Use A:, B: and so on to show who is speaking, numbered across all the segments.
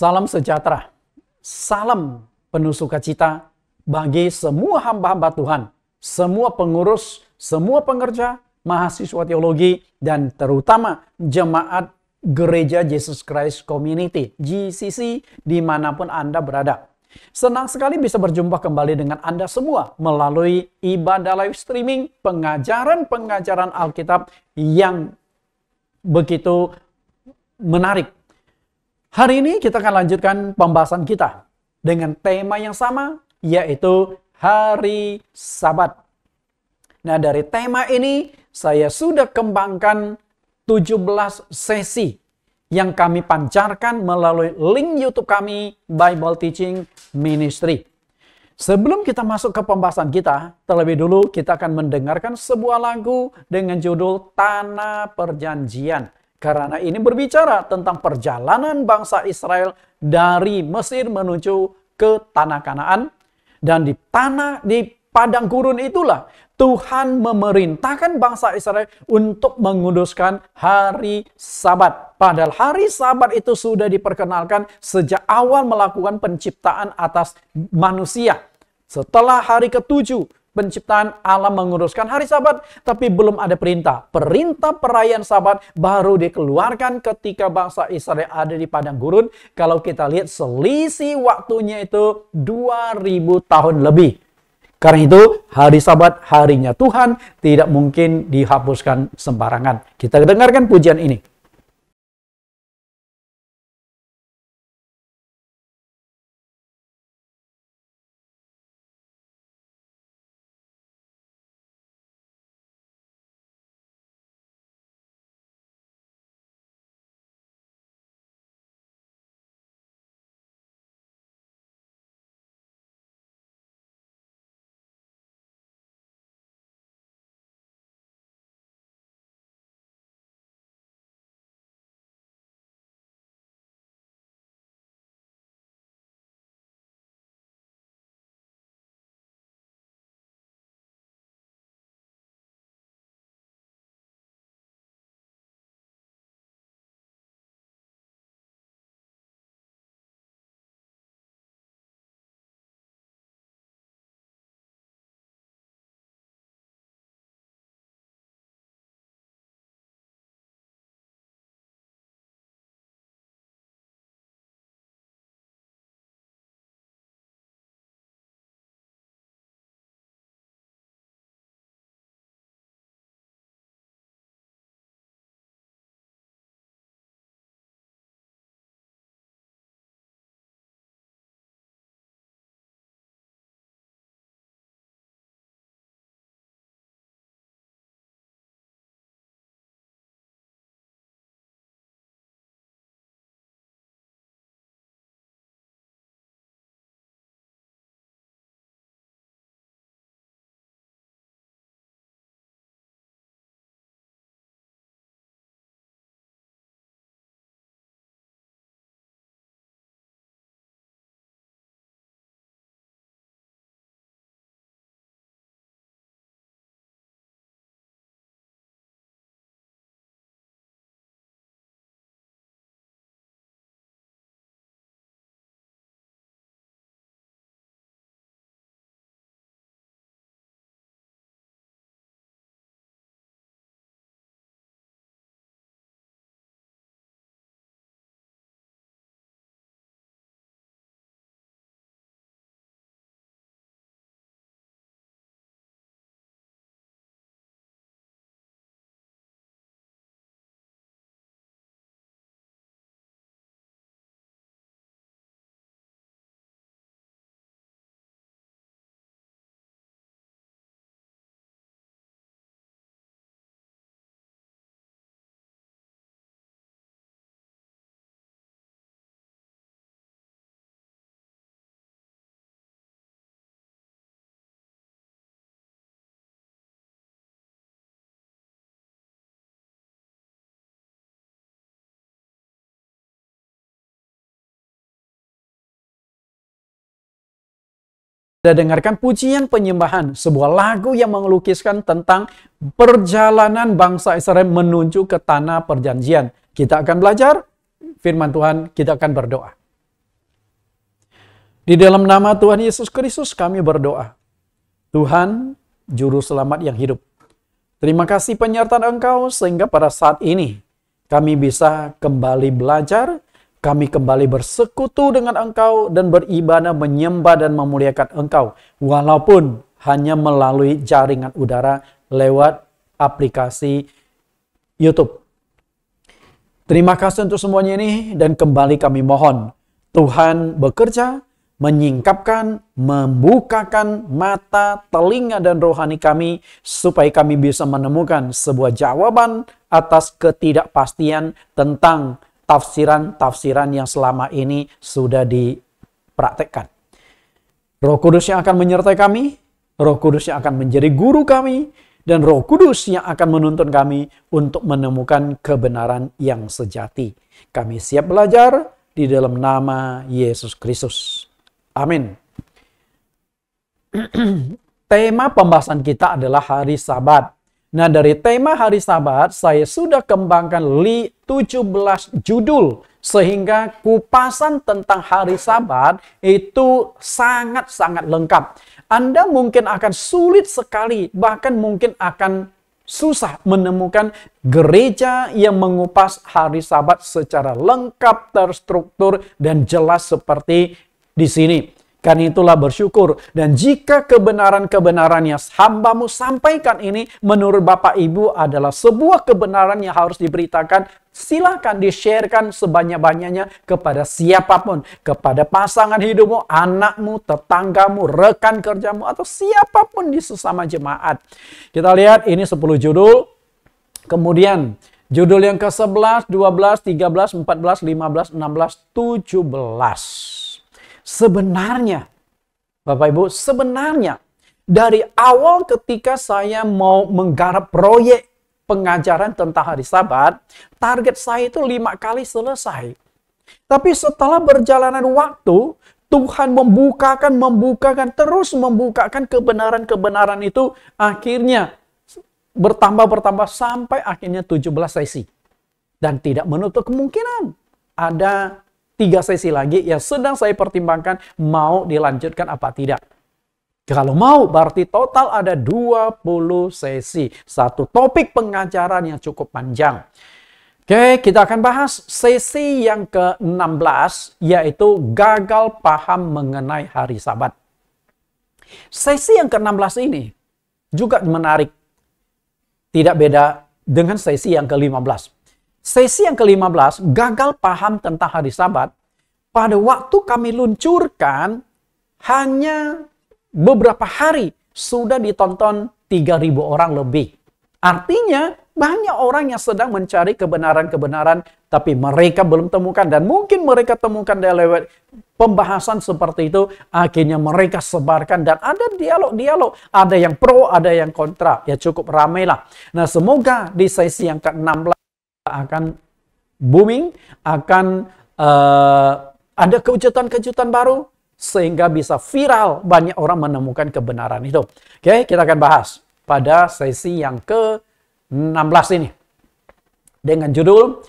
A: Salam sejahtera, salam penuh sukacita bagi semua hamba-hamba Tuhan, semua pengurus, semua pengerja, mahasiswa teologi, dan terutama jemaat Gereja Jesus Christ Community, GCC, dimanapun Anda berada. Senang sekali bisa berjumpa kembali dengan Anda semua melalui ibadah live streaming, pengajaran-pengajaran Alkitab yang begitu menarik Hari ini kita akan lanjutkan pembahasan kita dengan tema yang sama, yaitu hari Sabat. Nah, dari tema ini saya sudah kembangkan 17 sesi yang kami pancarkan melalui link YouTube kami Bible Teaching Ministry. Sebelum kita masuk ke pembahasan kita, terlebih dulu kita akan mendengarkan sebuah lagu dengan judul Tanah Perjanjian. Karena ini berbicara tentang perjalanan bangsa Israel dari Mesir menuju ke tanah Kanaan dan di tanah di padang gurun itulah Tuhan memerintahkan bangsa Israel untuk menguduskan hari Sabat. Padahal hari Sabat itu sudah diperkenalkan sejak awal melakukan penciptaan atas manusia. Setelah hari ketujuh, penciptaan Allah menguruskan hari sabat, tapi belum ada perintah. Perintah perayaan sabat baru dikeluarkan ketika bangsa Israel ada di padang gurun. Kalau kita lihat selisih waktunya itu 2000 tahun lebih. Karena itu, hari Sabat, harinya Tuhan, tidak mungkin dihapuskan sembarangan. Kita dengarkan pujian ini. Kita dengarkan pujian penyembahan, sebuah lagu yang melukiskan tentang perjalanan bangsa Israel menuju ke tanah perjanjian. Kita akan belajar firman Tuhan, kita akan berdoa. Di dalam nama Tuhan Yesus Kristus kami berdoa. Tuhan, Juru Selamat yang hidup. Terima kasih penyertaan Engkau sehingga pada saat ini kami bisa kembali belajar kami kembali bersekutu dengan engkau dan beribadah menyembah dan memuliakan engkau. Walaupun hanya melalui jaringan udara lewat aplikasi YouTube. Terima kasih untuk semuanya ini dan kembali kami mohon Tuhan bekerja menyingkapkan, membukakan mata, telinga, dan rohani kami, supaya kami bisa menemukan sebuah jawaban atas ketidakpastian tentang tafsiran-tafsiran yang selama ini sudah dipraktekkan. Roh Kudus yang akan menyertai kami, Roh Kudus yang akan menjadi guru kami, dan Roh Kudus yang akan menuntun kami untuk menemukan kebenaran yang sejati. Kami siap belajar di dalam nama Yesus Kristus. Amin. Tema pembahasan kita adalah hari Sabat. Nah, dari tema hari Sabat, saya sudah kembangkan 17 judul sehingga kupasan tentang hari Sabat itu sangat-sangat lengkap. Anda mungkin akan sulit sekali, bahkan mungkin akan susah menemukan gereja yang mengupas hari Sabat secara lengkap, terstruktur, dan jelas seperti di sini. Karena itulah bersyukur. Dan jika kebenaran-kebenaran yang hambamu sampaikan ini menurut Bapak Ibu adalah sebuah kebenaran yang harus diberitakan, silahkan di-sharekan sebanyak-banyaknya kepada siapapun. Kepada pasangan hidupmu, anakmu, tetanggamu, rekan kerjamu, atau siapapun di sesama jemaat. Kita lihat ini 10 judul. Kemudian judul yang ke-11, 12, 13, 14, 15, 16, 17. Sebenarnya, Bapak Ibu, sebenarnya dari awal ketika saya mau menggarap proyek pengajaran tentang hari Sabat, target saya itu lima kali selesai. Tapi setelah berjalanan waktu, Tuhan membukakan, membukakan, terus membukakan kebenaran-kebenaran itu akhirnya bertambah-bertambah sampai akhirnya 17 sesi. Dan tidak menutup kemungkinan ada tiga sesi lagi yang sedang saya pertimbangkan mau dilanjutkan apa tidak. Kalau mau, berarti total ada 20 sesi. Satu topik pengajaran yang cukup panjang. Oke, kita akan bahas sesi yang ke-16, yaitu gagal paham mengenai hari sabat. Sesi yang ke-16 ini juga menarik. Tidak beda dengan sesi yang ke-15. Sesi yang ke-15, gagal paham tentang hari sabat. Pada waktu kami luncurkan, hanya beberapa hari sudah ditonton 3.000 orang lebih. Artinya banyak orang yang sedang mencari kebenaran-kebenaran tapi mereka belum temukan dan mungkin mereka temukan lewat pembahasan seperti itu akhirnya mereka sebarkan dan ada dialog-dialog ada yang pro ada yang kontra ya cukup ramailah. Nah semoga di sesi yang ke-16 akan booming, akan uh, ada kejutan-kejutan baru sehingga bisa viral banyak orang menemukan kebenaran itu. Oke, kita akan bahas pada sesi yang ke-16 ini. Dengan judul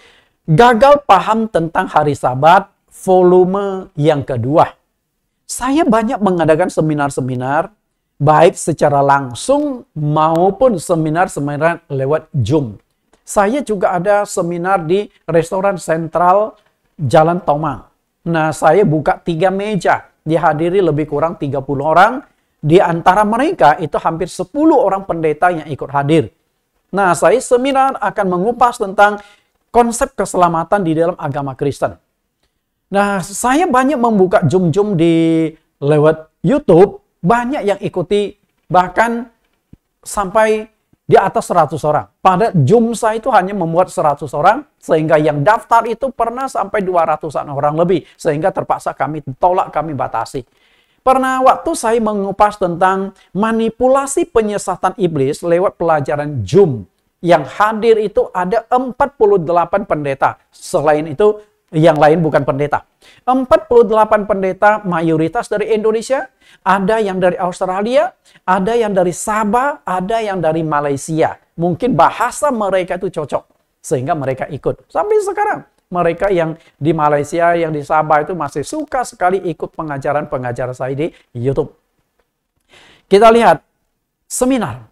A: Gagal Paham Tentang Hari Sabat volume yang kedua. Saya banyak mengadakan seminar-seminar baik secara langsung maupun seminar-seminar lewat Zoom. Saya juga ada seminar di restoran sentral Jalan Tomang. Nah, saya buka tiga meja, dihadiri lebih kurang 30 orang. Di antara mereka itu hampir 10 orang pendeta yang ikut hadir. Nah, saya seminar akan mengupas tentang konsep keselamatan di dalam agama Kristen. Nah, saya banyak membuka jum-jum di lewat YouTube, banyak yang ikuti bahkan sampai di atas 100 orang. Pada Jumsa itu hanya membuat 100 orang, sehingga yang daftar itu pernah sampai 200-an orang lebih, sehingga terpaksa kami tolak, kami batasi. Pernah waktu saya mengupas tentang manipulasi penyesatan iblis lewat pelajaran Jum. Yang hadir itu ada 48 pendeta. Selain itu yang lain bukan pendeta. 48 pendeta mayoritas dari Indonesia, ada yang dari Australia, ada yang dari Sabah, ada yang dari Malaysia. Mungkin bahasa mereka itu cocok sehingga mereka ikut. Sampai sekarang mereka yang di Malaysia, yang di Sabah itu masih suka sekali ikut pengajaran-pengajaran saya di YouTube. Kita lihat seminar.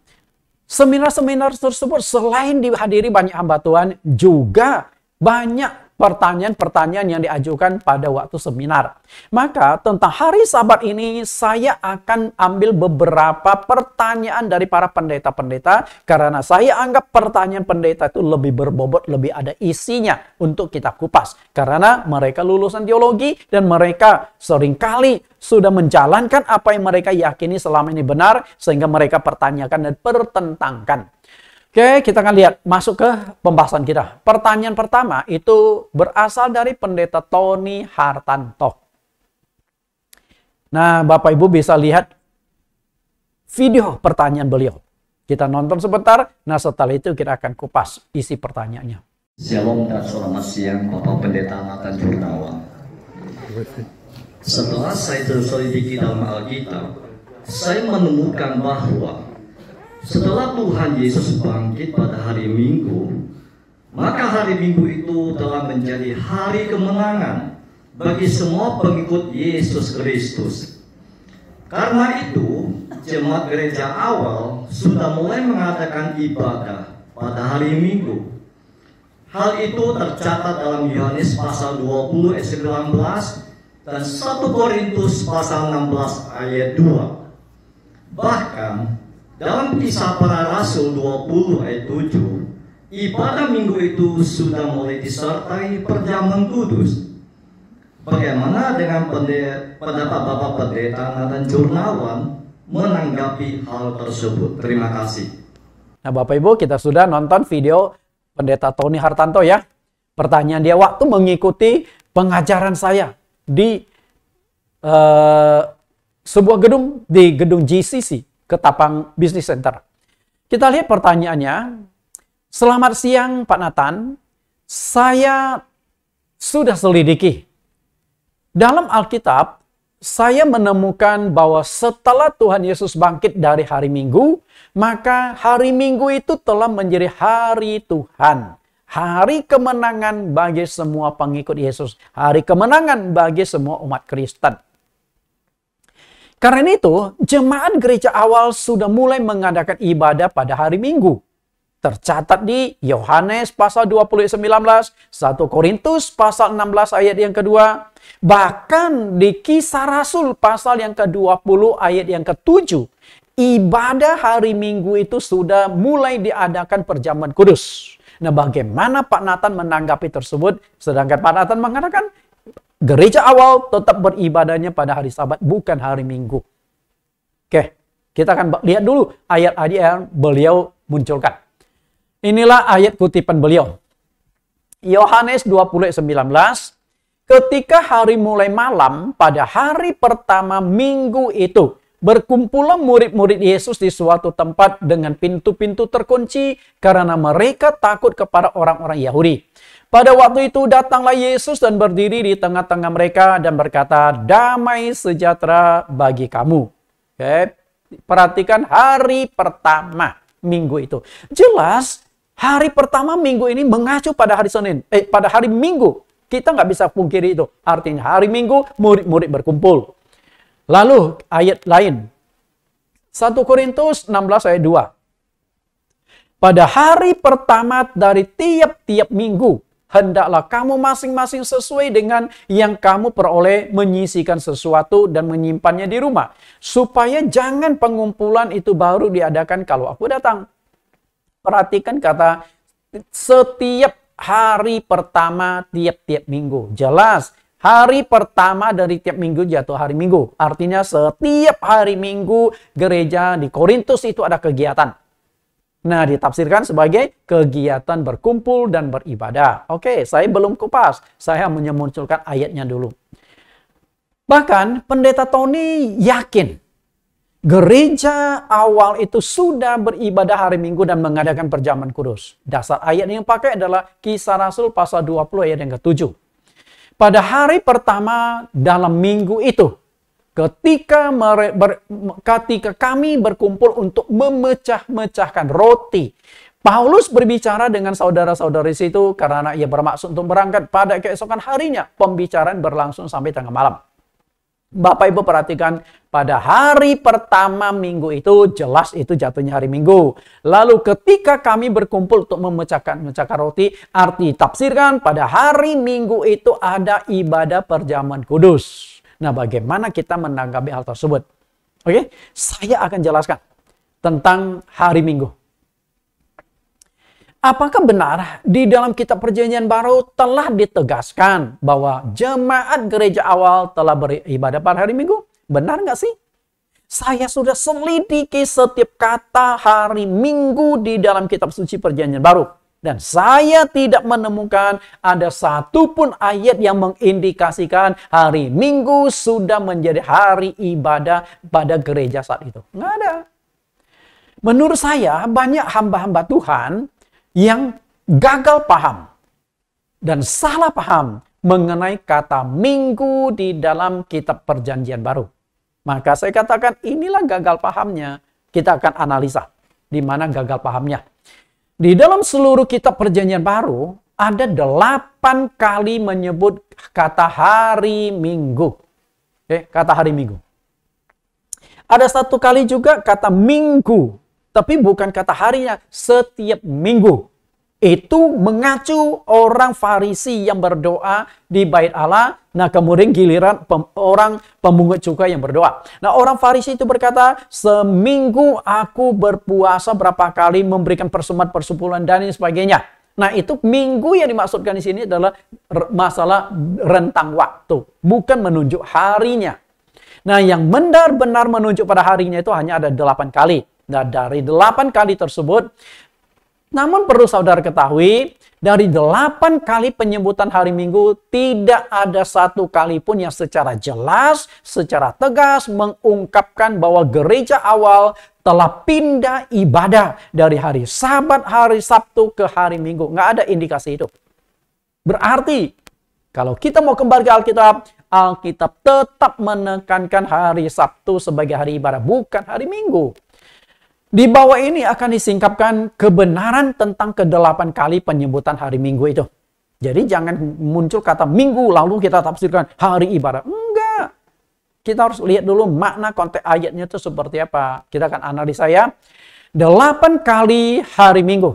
A: Seminar-seminar tersebut selain dihadiri banyak hamba Tuhan, juga banyak pertanyaan-pertanyaan yang diajukan pada waktu seminar. Maka tentang hari sabat ini saya akan ambil beberapa pertanyaan dari para pendeta-pendeta karena saya anggap pertanyaan pendeta itu lebih berbobot, lebih ada isinya untuk kita kupas. Karena mereka lulusan teologi dan mereka seringkali sudah menjalankan apa yang mereka yakini selama ini benar sehingga mereka pertanyakan dan pertentangkan. Oke, kita akan lihat masuk ke pembahasan kita. Pertanyaan pertama itu berasal dari pendeta Tony Hartanto. Nah, Bapak Ibu bisa lihat video pertanyaan beliau. Kita nonton sebentar, nah setelah itu kita akan kupas isi pertanyaannya. Shalom dan selamat siang Bapak Pendeta Nathan Jurnawan. Setelah saya terselidiki dalam Alkitab, saya menemukan bahwa setelah Tuhan Yesus bangkit pada hari Minggu, maka hari Minggu itu telah menjadi hari kemenangan bagi semua pengikut Yesus Kristus. Karena itu, jemaat gereja awal sudah mulai mengadakan ibadah pada hari Minggu. Hal itu tercatat dalam Yohanes pasal 20 ayat 19 dan 1 Korintus pasal 16 ayat 2. Bahkan dalam kisah para rasul 20 ayat 7, ibadah minggu itu sudah mulai disertai perjamuan kudus. Bagaimana dengan pendapat Bapak Pendeta dan Jurnawan menanggapi hal tersebut? Terima kasih. Nah Bapak Ibu kita sudah nonton video Pendeta Tony Hartanto ya. Pertanyaan dia waktu mengikuti pengajaran saya di uh, sebuah gedung di gedung GCC ke Tapang Business Center. Kita lihat pertanyaannya. Selamat siang Pak Nathan. Saya sudah selidiki. Dalam Alkitab, saya menemukan bahwa setelah Tuhan Yesus bangkit dari hari Minggu, maka hari Minggu itu telah menjadi hari Tuhan. Hari kemenangan bagi semua pengikut Yesus. Hari kemenangan bagi semua umat Kristen. Karena itu, jemaat gereja awal sudah mulai mengadakan ibadah pada hari Minggu. Tercatat di Yohanes pasal 20 1 Korintus pasal 16 ayat yang kedua, bahkan di kisah Rasul pasal yang ke-20 ayat yang ke-7, ibadah hari Minggu itu sudah mulai diadakan perjamuan kudus. Nah, bagaimana Pak Nathan menanggapi tersebut? Sedangkan Pak Nathan mengatakan, gereja awal tetap beribadahnya pada hari sabat, bukan hari minggu. Oke, kita akan lihat dulu ayat-ayat yang beliau munculkan. Inilah ayat kutipan beliau. Yohanes 20 19, ketika hari mulai malam pada hari pertama minggu itu, Berkumpullah murid-murid Yesus di suatu tempat dengan pintu-pintu terkunci karena mereka takut kepada orang-orang Yahudi. Pada waktu itu datanglah Yesus dan berdiri di tengah-tengah mereka dan berkata, "Damai sejahtera bagi kamu." Oke. Perhatikan hari pertama minggu itu. Jelas hari pertama minggu ini mengacu pada hari Senin, eh pada hari Minggu. Kita nggak bisa pungkiri itu. Artinya hari Minggu murid-murid berkumpul. Lalu ayat lain. 1 Korintus 16 ayat 2. Pada hari pertama dari tiap-tiap minggu, hendaklah kamu masing-masing sesuai dengan yang kamu peroleh menyisikan sesuatu dan menyimpannya di rumah. Supaya jangan pengumpulan itu baru diadakan kalau aku datang. Perhatikan kata setiap hari pertama tiap-tiap minggu. Jelas, hari pertama dari tiap minggu jatuh hari minggu. Artinya setiap hari minggu gereja di Korintus itu ada kegiatan Nah, ditafsirkan sebagai kegiatan berkumpul dan beribadah. Oke, saya belum kupas. Saya menyemunculkan ayatnya dulu. Bahkan pendeta Tony yakin gereja awal itu sudah beribadah hari Minggu dan mengadakan perjamuan kudus. Dasar ayat yang pakai adalah kisah Rasul pasal 20 ayat yang ke-7. Pada hari pertama dalam minggu itu, Ketika, mere, ber, ketika kami berkumpul untuk memecah-mecahkan roti, Paulus berbicara dengan saudara-saudari situ karena ia bermaksud untuk berangkat pada keesokan harinya. Pembicaraan berlangsung sampai tengah malam. Bapak Ibu perhatikan pada hari pertama minggu itu jelas itu jatuhnya hari Minggu. Lalu ketika kami berkumpul untuk memecahkan mecahkan roti, arti tafsirkan pada hari Minggu itu ada ibadah perjamuan kudus. Nah, bagaimana kita menanggapi hal tersebut? Oke, saya akan jelaskan tentang hari Minggu. Apakah benar di dalam kitab perjanjian baru telah ditegaskan bahwa jemaat gereja awal telah beribadah pada hari Minggu? Benar nggak sih? Saya sudah selidiki setiap kata hari Minggu di dalam kitab suci perjanjian baru. Dan saya tidak menemukan ada satu pun ayat yang mengindikasikan hari Minggu sudah menjadi hari ibadah pada gereja saat itu. Nggak ada. Menurut saya banyak hamba-hamba Tuhan yang gagal paham dan salah paham mengenai kata minggu di dalam kitab perjanjian baru. Maka saya katakan inilah gagal pahamnya. Kita akan analisa di mana gagal pahamnya. Di dalam seluruh kitab perjanjian baru, ada delapan kali menyebut kata hari minggu. Oke, kata hari minggu. Ada satu kali juga kata minggu, tapi bukan kata harinya, setiap minggu. Itu mengacu orang Farisi yang berdoa di bait Allah. Nah kemudian giliran pem, orang pemungut cukai yang berdoa. Nah orang Farisi itu berkata, seminggu aku berpuasa berapa kali memberikan persembahan persepuluhan dan lain sebagainya. Nah itu minggu yang dimaksudkan di sini adalah masalah rentang waktu. Bukan menunjuk harinya. Nah yang benar-benar menunjuk pada harinya itu hanya ada delapan kali. Nah, dari delapan kali tersebut, namun perlu saudara ketahui, dari delapan kali penyebutan hari Minggu, tidak ada satu kali pun yang secara jelas, secara tegas mengungkapkan bahwa gereja awal telah pindah ibadah dari hari Sabat, hari Sabtu ke hari Minggu. Nggak ada indikasi itu. Berarti, kalau kita mau kembali ke Alkitab, Alkitab tetap menekankan hari Sabtu sebagai hari ibadah, bukan hari Minggu. Di bawah ini akan disingkapkan kebenaran tentang kedelapan kali penyebutan hari Minggu itu. Jadi jangan muncul kata Minggu lalu kita tafsirkan hari ibadah. Enggak. Kita harus lihat dulu makna konteks ayatnya itu seperti apa. Kita akan analisa ya. Delapan kali hari Minggu.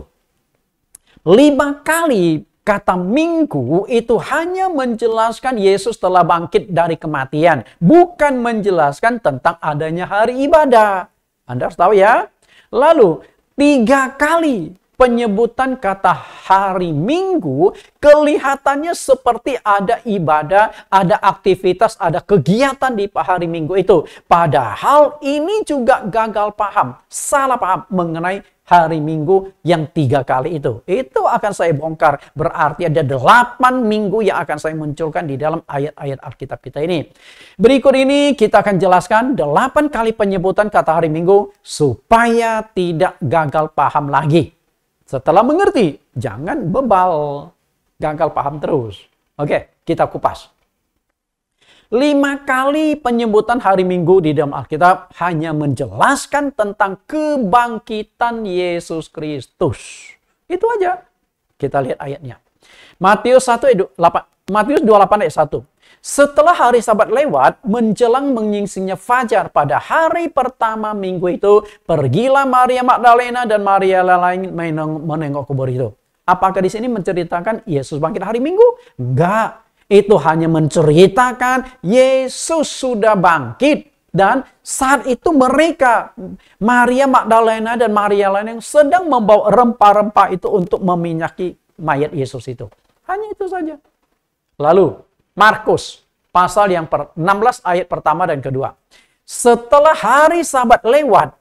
A: Lima kali kata minggu itu hanya menjelaskan Yesus telah bangkit dari kematian. Bukan menjelaskan tentang adanya hari ibadah. Anda harus tahu ya. Lalu, tiga kali penyebutan kata hari Minggu kelihatannya seperti ada ibadah, ada aktivitas, ada kegiatan di hari Minggu itu. Padahal ini juga gagal paham, salah paham mengenai hari Minggu yang tiga kali itu. Itu akan saya bongkar. Berarti ada delapan minggu yang akan saya munculkan di dalam ayat-ayat Alkitab kita ini. Berikut ini kita akan jelaskan delapan kali penyebutan kata hari Minggu supaya tidak gagal paham lagi. Setelah mengerti, jangan bebal, gagal paham terus. Oke, kita kupas. Lima kali penyebutan hari Minggu di dalam Alkitab hanya menjelaskan tentang kebangkitan Yesus Kristus. Itu aja. Kita lihat ayatnya. Matius 1 8, Matius 28 ayat 1. Setelah hari sabat lewat, menjelang menyingsingnya fajar pada hari pertama minggu itu, pergilah Maria Magdalena dan Maria lain menengok kubur itu. Apakah di sini menceritakan Yesus bangkit hari Minggu? Enggak itu hanya menceritakan Yesus sudah bangkit. Dan saat itu mereka, Maria Magdalena dan Maria lain yang sedang membawa rempah-rempah itu untuk meminyaki mayat Yesus itu. Hanya itu saja. Lalu, Markus, pasal yang per 16 ayat pertama dan kedua. Setelah hari sabat lewat,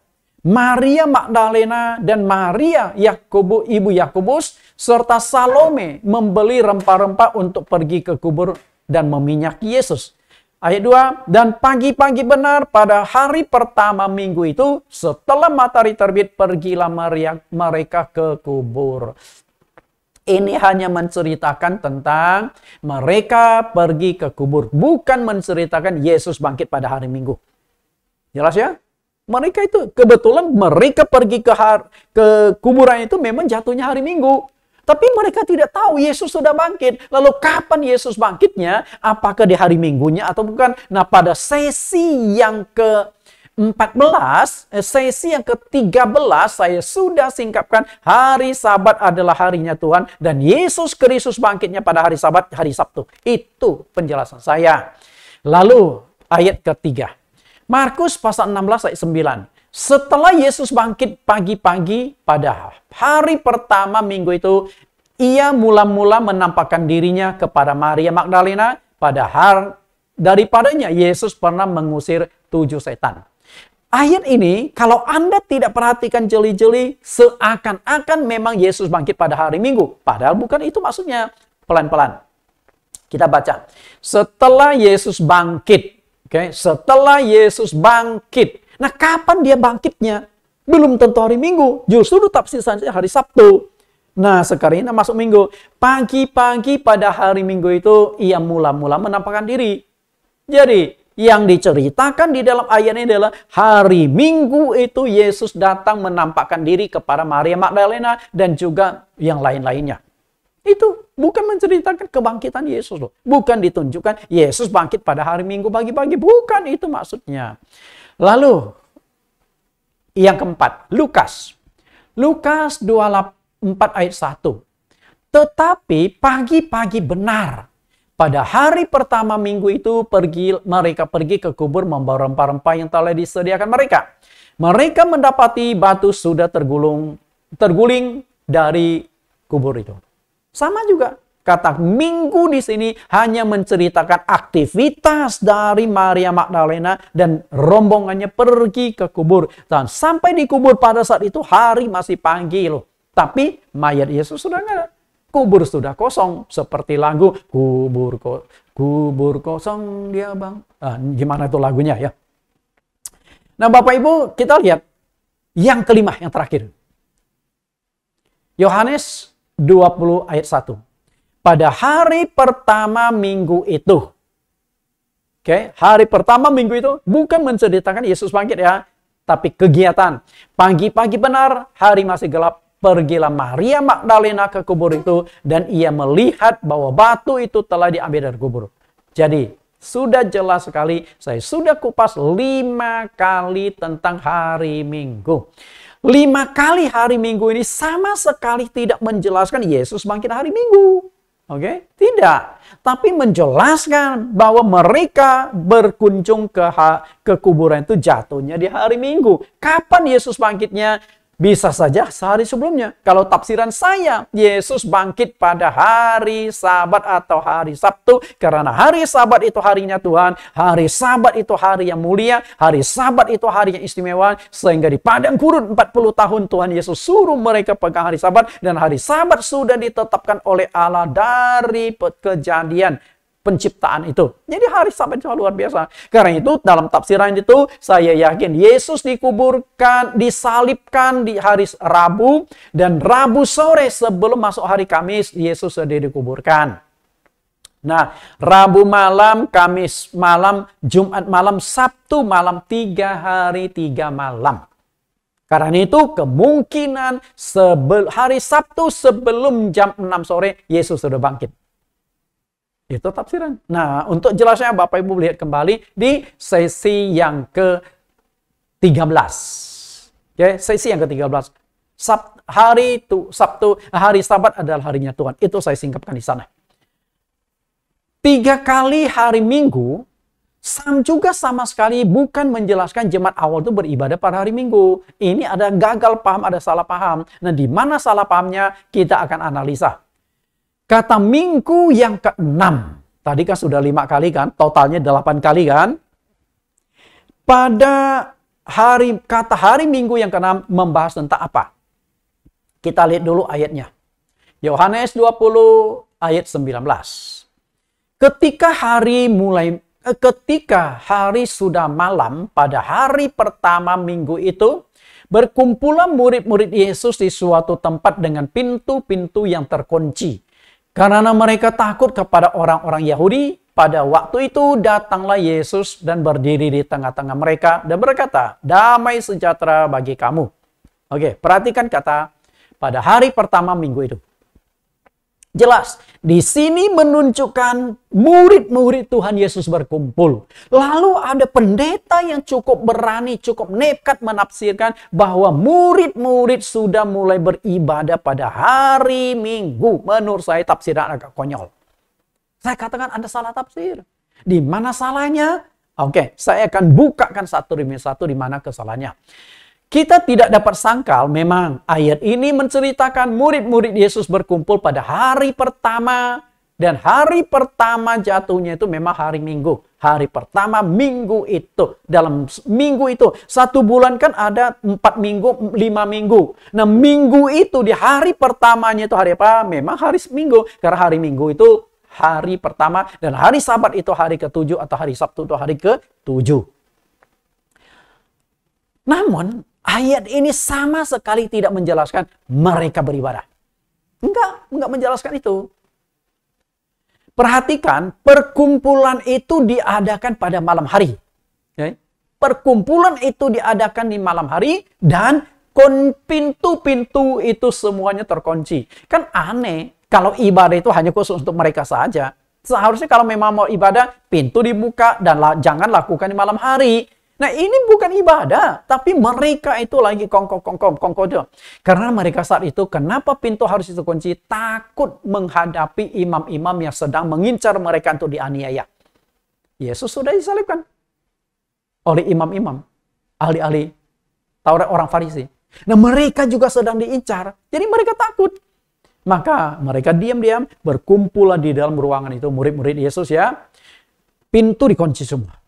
A: Maria Magdalena dan Maria Yakobus ibu Yakobus serta Salome membeli rempah-rempah untuk pergi ke kubur dan meminyaki Yesus. Ayat 2, dan pagi-pagi benar pada hari pertama minggu itu setelah matahari terbit pergilah Maria, mereka ke kubur. Ini hanya menceritakan tentang mereka pergi ke kubur, bukan menceritakan Yesus bangkit pada hari Minggu. Jelas ya? Mereka itu kebetulan mereka pergi ke har, ke kuburan itu memang jatuhnya hari Minggu. Tapi mereka tidak tahu Yesus sudah bangkit. Lalu kapan Yesus bangkitnya? Apakah di hari Minggunya atau bukan? Nah, pada sesi yang ke 14, eh, sesi yang ke-13 saya sudah singkapkan hari sabat adalah harinya Tuhan dan Yesus Kristus bangkitnya pada hari sabat, hari Sabtu. Itu penjelasan saya. Lalu ayat ketiga. Markus pasal 16 ayat 9. Setelah Yesus bangkit pagi-pagi pada hari pertama minggu itu, ia mula-mula menampakkan dirinya kepada Maria Magdalena pada hari daripadanya Yesus pernah mengusir tujuh setan. Ayat ini, kalau Anda tidak perhatikan jeli-jeli, seakan-akan memang Yesus bangkit pada hari Minggu. Padahal bukan itu maksudnya. Pelan-pelan. Kita baca. Setelah Yesus bangkit Oke, okay? setelah Yesus bangkit. Nah, kapan dia bangkitnya? Belum tentu hari Minggu, justru saja hari Sabtu. Nah, sekarang ini masuk Minggu. Pagi-pagi pada hari Minggu itu ia mula-mula menampakkan diri. Jadi, yang diceritakan di dalam ayat ini adalah hari Minggu itu Yesus datang menampakkan diri kepada Maria Magdalena dan juga yang lain-lainnya. Itu bukan menceritakan kebangkitan Yesus loh. Bukan ditunjukkan Yesus bangkit pada hari Minggu pagi-pagi. Bukan itu maksudnya. Lalu yang keempat, Lukas. Lukas 24 ayat 1. Tetapi pagi-pagi benar pada hari pertama minggu itu pergi mereka pergi ke kubur membawa rempah-rempah yang telah disediakan mereka. Mereka mendapati batu sudah tergulung terguling dari kubur itu. Sama juga. Kata minggu di sini hanya menceritakan aktivitas dari Maria Magdalena dan rombongannya pergi ke kubur. Dan sampai di kubur pada saat itu hari masih panggil Tapi mayat Yesus sudah enggak ada. Kubur sudah kosong. Seperti lagu kubur, ko kubur kosong dia bang. Ah, gimana itu lagunya ya? Nah Bapak Ibu kita lihat yang kelima, yang terakhir. Yohanes 20 ayat 1. Pada hari pertama minggu itu. Oke, okay? hari pertama minggu itu bukan menceritakan Yesus bangkit ya, tapi kegiatan. Pagi-pagi benar, hari masih gelap, pergilah Maria Magdalena ke kubur itu dan ia melihat bahwa batu itu telah diambil dari kubur. Jadi, sudah jelas sekali, saya sudah kupas lima kali tentang hari Minggu. Lima kali hari Minggu ini sama sekali tidak menjelaskan Yesus bangkit hari Minggu. Oke, okay? tidak. Tapi menjelaskan bahwa mereka berkunjung ke ke kuburan itu jatuhnya di hari Minggu. Kapan Yesus bangkitnya? Bisa saja sehari sebelumnya. Kalau tafsiran saya, Yesus bangkit pada hari Sabat atau hari Sabtu. Karena hari Sabat itu harinya Tuhan. Hari Sabat itu hari yang mulia. Hari Sabat itu hari yang istimewa. Sehingga di padang gurun 40 tahun Tuhan Yesus suruh mereka pegang hari Sabat. Dan hari Sabat sudah ditetapkan oleh Allah dari kejadian penciptaan itu. Jadi hari sabat itu luar biasa. Karena itu dalam tafsiran itu saya yakin Yesus dikuburkan, disalibkan di hari Rabu dan Rabu sore sebelum masuk hari Kamis Yesus sudah dikuburkan. Nah, Rabu malam, Kamis malam, Jumat malam, Sabtu malam, tiga hari, tiga malam. Karena itu kemungkinan sebel, hari Sabtu sebelum jam 6 sore Yesus sudah bangkit. Itu ya, tafsiran. Nah, untuk jelasnya Bapak Ibu lihat kembali di sesi yang ke-13. Ya, sesi yang ke-13. Sab hari itu Sabtu, hari Sabat adalah harinya Tuhan. Itu saya singkapkan di sana. Tiga kali hari Minggu Sam juga sama sekali bukan menjelaskan jemaat awal itu beribadah pada hari Minggu. Ini ada gagal paham, ada salah paham. Nah, di mana salah pahamnya kita akan analisa. Kata minggu yang keenam. Tadi kan sudah lima kali kan, totalnya delapan kali kan. Pada hari kata hari minggu yang keenam membahas tentang apa? Kita lihat dulu ayatnya. Yohanes 20 ayat 19. Ketika hari mulai eh, ketika hari sudah malam pada hari pertama minggu itu berkumpullah murid-murid Yesus di suatu tempat dengan pintu-pintu yang terkunci karena mereka takut kepada orang-orang Yahudi, pada waktu itu datanglah Yesus dan berdiri di tengah-tengah mereka dan berkata, "Damai sejahtera bagi kamu." Oke, perhatikan kata pada hari pertama minggu itu. Jelas, di sini menunjukkan murid-murid Tuhan Yesus berkumpul. Lalu ada pendeta yang cukup berani, cukup nekat menafsirkan bahwa murid-murid sudah mulai beribadah pada hari Minggu. Menurut saya tafsiran agak konyol. Saya katakan Anda salah tafsir. Di mana salahnya? Oke, saya akan bukakan satu demi satu di mana kesalahannya. Kita tidak dapat sangkal memang ayat ini menceritakan murid-murid Yesus berkumpul pada hari pertama dan hari pertama jatuhnya itu memang hari Minggu. Hari pertama Minggu itu. Dalam Minggu itu. Satu bulan kan ada empat minggu, lima minggu. Nah Minggu itu di hari pertamanya itu hari apa? Memang hari Minggu. Karena hari Minggu itu hari pertama. Dan hari Sabat itu hari ketujuh atau hari Sabtu itu hari ketujuh. Namun Ayat ini sama sekali tidak menjelaskan mereka beribadah. Enggak, enggak menjelaskan itu. Perhatikan, perkumpulan itu diadakan pada malam hari. Ya. Perkumpulan itu diadakan di malam hari dan pintu-pintu itu semuanya terkunci. Kan aneh kalau ibadah itu hanya khusus untuk mereka saja. Seharusnya kalau memang mau ibadah, pintu dibuka dan jangan lakukan di malam hari. Nah ini bukan ibadah, tapi mereka itu lagi kongkong kongkong kongkodo. Karena mereka saat itu kenapa pintu harus dikunci? Takut menghadapi imam-imam yang sedang mengincar mereka untuk dianiaya. Yesus sudah disalibkan oleh imam-imam, ahli-ahli Taurat orang Farisi. Nah mereka juga sedang diincar, jadi mereka takut. Maka mereka diam-diam berkumpullah di dalam ruangan itu murid-murid Yesus ya. Pintu dikunci semua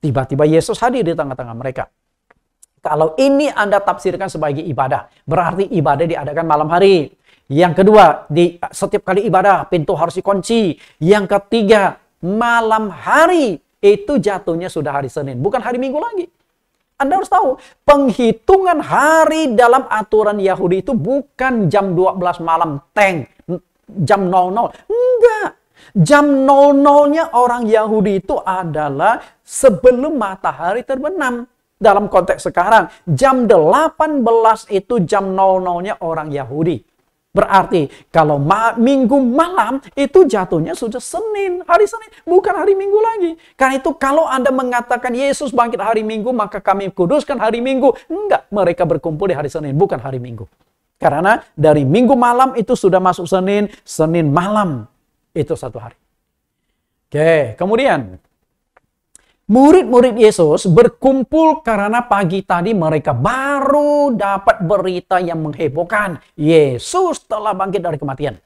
A: Tiba-tiba Yesus hadir di tengah-tengah mereka. Kalau ini Anda tafsirkan sebagai ibadah, berarti ibadah diadakan malam hari. Yang kedua, di setiap kali ibadah pintu harus dikunci. Yang ketiga, malam hari itu jatuhnya sudah hari Senin, bukan hari Minggu lagi. Anda harus tahu, penghitungan hari dalam aturan Yahudi itu bukan jam 12 malam, teng, jam 00. Enggak. Jam 00-nya orang Yahudi itu adalah sebelum matahari terbenam. Dalam konteks sekarang, jam 18 itu jam 00-nya orang Yahudi. Berarti kalau ma minggu malam itu jatuhnya sudah Senin, hari Senin, bukan hari Minggu lagi. Karena itu kalau Anda mengatakan Yesus bangkit hari Minggu, maka kami kuduskan hari Minggu. Enggak, mereka berkumpul di hari Senin, bukan hari Minggu. Karena dari Minggu malam itu sudah masuk Senin, Senin malam itu satu hari. Oke, kemudian murid-murid Yesus berkumpul karena pagi tadi mereka baru dapat berita yang menghebohkan. Yesus telah bangkit dari kematian.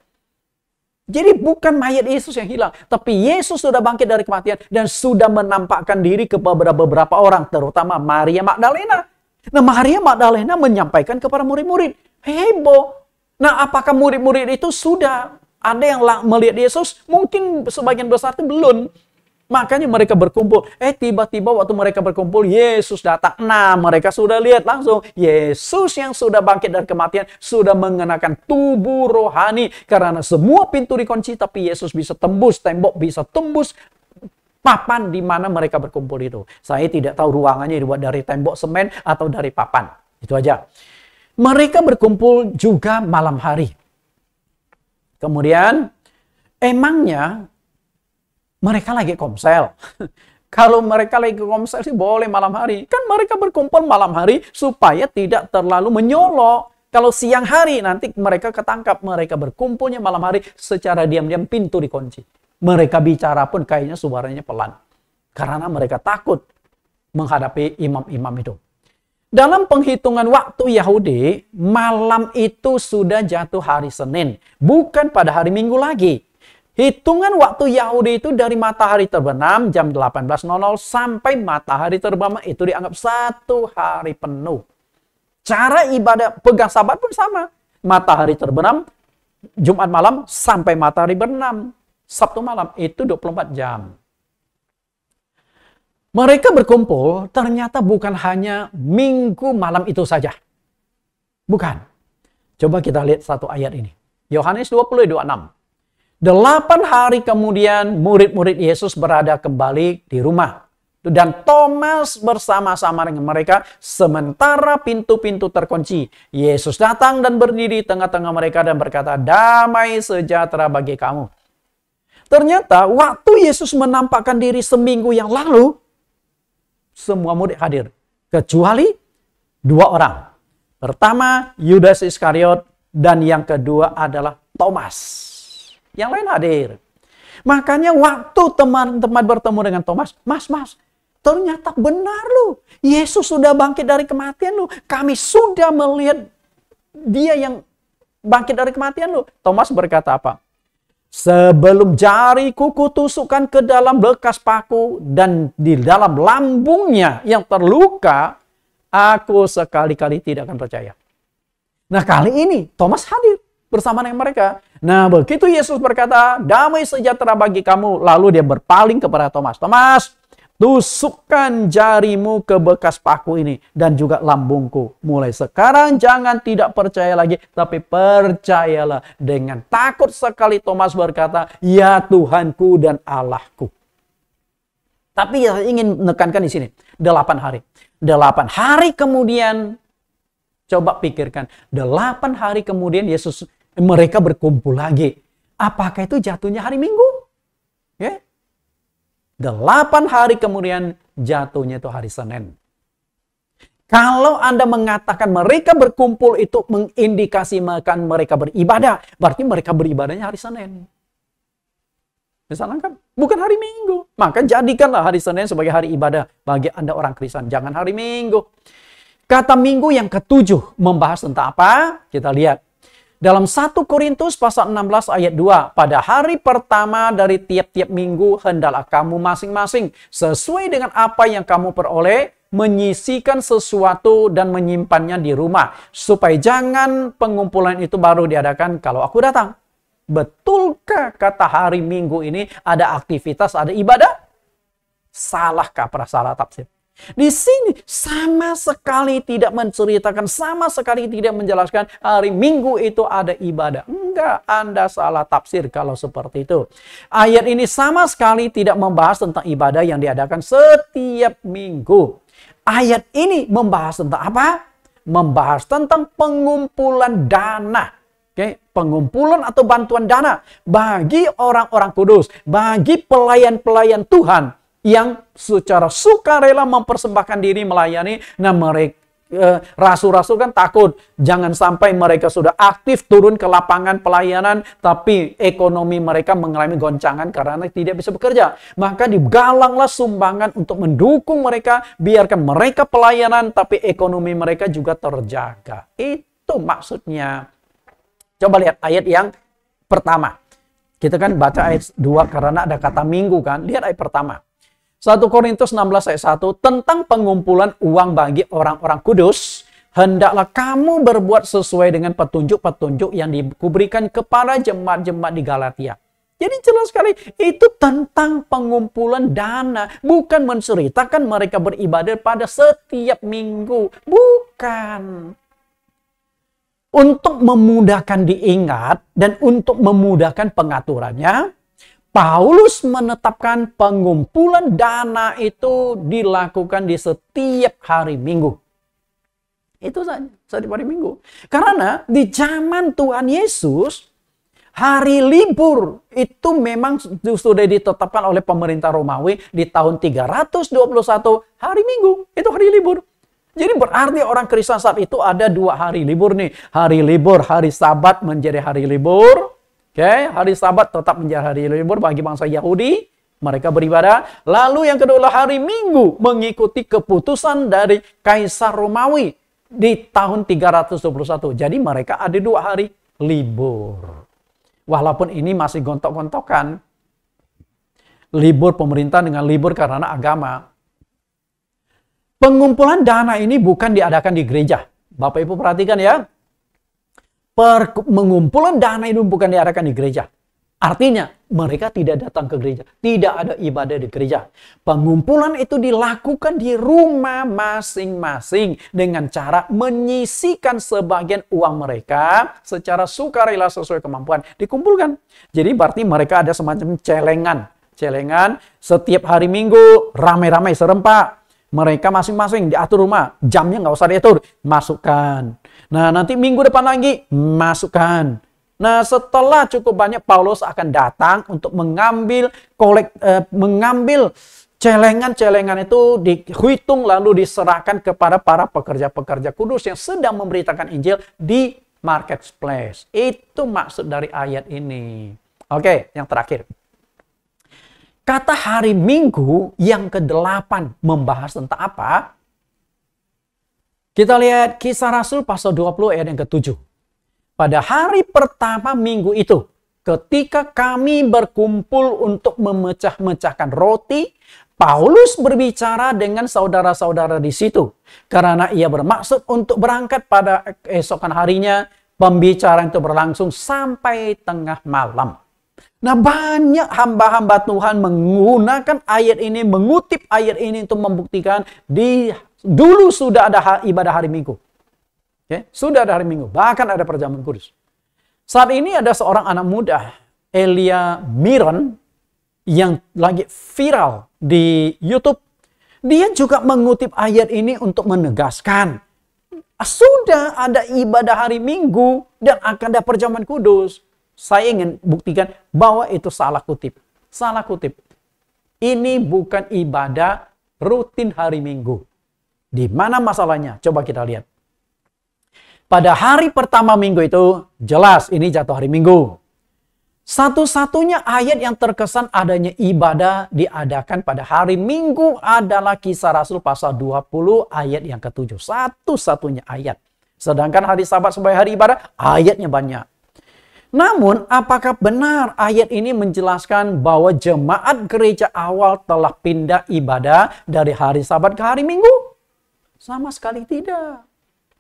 A: Jadi bukan mayat Yesus yang hilang, tapi Yesus sudah bangkit dari kematian dan sudah menampakkan diri kepada beberapa orang, terutama Maria Magdalena. Nah Maria Magdalena menyampaikan kepada murid-murid, heboh. Nah apakah murid-murid itu sudah ada yang melihat Yesus, mungkin sebagian besar itu belum. Makanya mereka berkumpul. Eh tiba-tiba waktu mereka berkumpul Yesus datang. Nah mereka sudah lihat langsung. Yesus yang sudah bangkit dari kematian. Sudah mengenakan tubuh rohani. Karena semua pintu dikunci tapi Yesus bisa tembus. Tembok bisa tembus papan di mana mereka berkumpul itu. Saya tidak tahu ruangannya dibuat dari tembok semen atau dari papan. Itu aja. Mereka berkumpul juga malam hari. Kemudian emangnya mereka lagi komsel. Kalau mereka lagi komsel sih boleh malam hari. Kan mereka berkumpul malam hari supaya tidak terlalu menyolok. Kalau siang hari nanti mereka ketangkap, mereka berkumpulnya malam hari secara diam-diam pintu dikunci. Mereka bicara pun kayaknya suaranya pelan. Karena mereka takut menghadapi imam-imam itu. Dalam penghitungan waktu Yahudi, malam itu sudah jatuh hari Senin, bukan pada hari Minggu lagi. Hitungan waktu Yahudi itu dari matahari terbenam jam 18.00 sampai matahari terbenam itu dianggap satu hari penuh. Cara ibadah pegang sabat pun sama. Matahari terbenam Jumat malam sampai matahari benam. Sabtu malam itu 24 jam. Mereka berkumpul ternyata bukan hanya minggu malam itu saja. Bukan. Coba kita lihat satu ayat ini. Yohanes 20 26. Delapan hari kemudian murid-murid Yesus berada kembali di rumah. Dan Thomas bersama-sama dengan mereka sementara pintu-pintu terkunci. Yesus datang dan berdiri tengah-tengah mereka dan berkata, damai sejahtera bagi kamu. Ternyata waktu Yesus menampakkan diri seminggu yang lalu, semua murid hadir kecuali dua orang. Pertama Yudas Iskariot dan yang kedua adalah Thomas. Yang lain hadir. Makanya waktu teman-teman bertemu dengan Thomas, "Mas, Mas, ternyata benar lu. Yesus sudah bangkit dari kematian lu. Kami sudah melihat dia yang bangkit dari kematian lu." Thomas berkata apa? Sebelum jari kuku tusukan ke dalam bekas paku dan di dalam lambungnya yang terluka, aku sekali-kali tidak akan percaya. Nah kali ini Thomas hadir bersama dengan mereka. Nah begitu Yesus berkata, damai sejahtera bagi kamu. Lalu dia berpaling kepada Thomas. Thomas, Tusukkan jarimu ke bekas paku ini dan juga lambungku. Mulai sekarang jangan tidak percaya lagi, tapi percayalah dengan takut sekali Thomas berkata, "Ya Tuhanku dan Allahku." Tapi saya ingin menekankan di sini, delapan hari. Delapan hari kemudian, coba pikirkan, delapan hari kemudian Yesus mereka berkumpul lagi. Apakah itu jatuhnya hari Minggu? Delapan hari kemudian jatuhnya itu hari Senin. Kalau Anda mengatakan mereka berkumpul itu mengindikasi makan mereka beribadah, berarti mereka beribadahnya hari Senin. Misalnya kan, bukan hari Minggu. Maka jadikanlah hari Senin sebagai hari ibadah bagi Anda orang Kristen. Jangan hari Minggu. Kata Minggu yang ketujuh membahas tentang apa? Kita lihat. Dalam 1 Korintus pasal 16 ayat 2, pada hari pertama dari tiap-tiap minggu hendaklah kamu masing-masing sesuai dengan apa yang kamu peroleh menyisikan sesuatu dan menyimpannya di rumah supaya jangan pengumpulan itu baru diadakan kalau aku datang. Betulkah kata hari Minggu ini ada aktivitas, ada ibadah? Salahkah prasara tafsir? Di sini sama sekali tidak menceritakan, sama sekali tidak menjelaskan hari Minggu itu ada ibadah. Enggak, Anda salah tafsir kalau seperti itu. Ayat ini sama sekali tidak membahas tentang ibadah yang diadakan setiap minggu. Ayat ini membahas tentang apa? Membahas tentang pengumpulan dana. Okay? Pengumpulan atau bantuan dana bagi orang-orang kudus, bagi pelayan-pelayan Tuhan yang secara sukarela mempersembahkan diri melayani. Nah mereka eh, rasul-rasul kan takut jangan sampai mereka sudah aktif turun ke lapangan pelayanan tapi ekonomi mereka mengalami goncangan karena tidak bisa bekerja maka digalanglah sumbangan untuk mendukung mereka biarkan mereka pelayanan tapi ekonomi mereka juga terjaga itu maksudnya coba lihat ayat yang pertama kita kan baca ayat 2 karena ada kata minggu kan lihat ayat pertama 1 Korintus 16 ayat 1 tentang pengumpulan uang bagi orang-orang kudus, hendaklah kamu berbuat sesuai dengan petunjuk-petunjuk yang diberikan kepada jemaat-jemaat di Galatia. Jadi jelas sekali itu tentang pengumpulan dana, bukan menceritakan mereka beribadah pada setiap minggu, bukan. Untuk memudahkan diingat dan untuk memudahkan pengaturannya, Paulus menetapkan pengumpulan dana itu dilakukan di setiap hari Minggu. Itu saja, setiap hari Minggu. Karena di zaman Tuhan Yesus, hari libur itu memang sudah ditetapkan oleh pemerintah Romawi di tahun 321 hari Minggu. Itu hari libur. Jadi berarti orang Kristen saat itu ada dua hari libur nih. Hari libur, hari sabat menjadi hari libur. Oke, okay? hari Sabat tetap menjadi hari libur bagi bangsa Yahudi. Mereka beribadah. Lalu yang kedua hari Minggu mengikuti keputusan dari Kaisar Romawi di tahun 321. Jadi mereka ada dua hari libur. Walaupun ini masih gontok-gontokan. Libur pemerintah dengan libur karena agama. Pengumpulan dana ini bukan diadakan di gereja. Bapak Ibu perhatikan ya, per, mengumpulan dana itu bukan diarahkan di gereja. Artinya, mereka tidak datang ke gereja, tidak ada ibadah di gereja. Pengumpulan itu dilakukan di rumah masing-masing dengan cara menyisikan sebagian uang mereka secara sukarela sesuai kemampuan dikumpulkan. Jadi berarti mereka ada semacam celengan. Celengan setiap hari Minggu ramai-ramai serempak mereka masing-masing diatur rumah. Jamnya nggak usah diatur. Masukkan. Nah, nanti minggu depan lagi, masukkan. Nah, setelah cukup banyak, Paulus akan datang untuk mengambil kolek, eh, mengambil celengan-celengan itu dihitung lalu diserahkan kepada para pekerja-pekerja kudus yang sedang memberitakan Injil di marketplace. Itu maksud dari ayat ini. Oke, yang terakhir. Kata hari Minggu yang ke-8 membahas tentang apa? Kita lihat kisah Rasul pasal 20 ayat yang ke-7. Pada hari pertama minggu itu, ketika kami berkumpul untuk memecah-mecahkan roti, Paulus berbicara dengan saudara-saudara di situ. Karena ia bermaksud untuk berangkat pada esokan harinya, pembicaraan itu berlangsung sampai tengah malam. Nah banyak hamba-hamba Tuhan menggunakan ayat ini, mengutip ayat ini untuk membuktikan di dulu sudah ada ibadah hari Minggu. Okay? Ya, sudah ada hari Minggu, bahkan ada perjamuan kudus. Saat ini ada seorang anak muda, Elia Miron, yang lagi viral di YouTube. Dia juga mengutip ayat ini untuk menegaskan sudah ada ibadah hari Minggu dan akan ada perjamuan kudus. Saya ingin buktikan bahwa itu salah kutip. Salah kutip. Ini bukan ibadah rutin hari Minggu. Di mana masalahnya? Coba kita lihat. Pada hari pertama minggu itu, jelas ini jatuh hari Minggu. Satu-satunya ayat yang terkesan adanya ibadah diadakan pada hari Minggu adalah kisah Rasul pasal 20 ayat yang ketujuh. Satu-satunya ayat. Sedangkan hari sabat sebagai hari ibadah, ayatnya banyak. Namun, apakah benar ayat ini menjelaskan bahwa jemaat gereja awal telah pindah ibadah dari hari Sabat ke hari Minggu? Sama sekali tidak.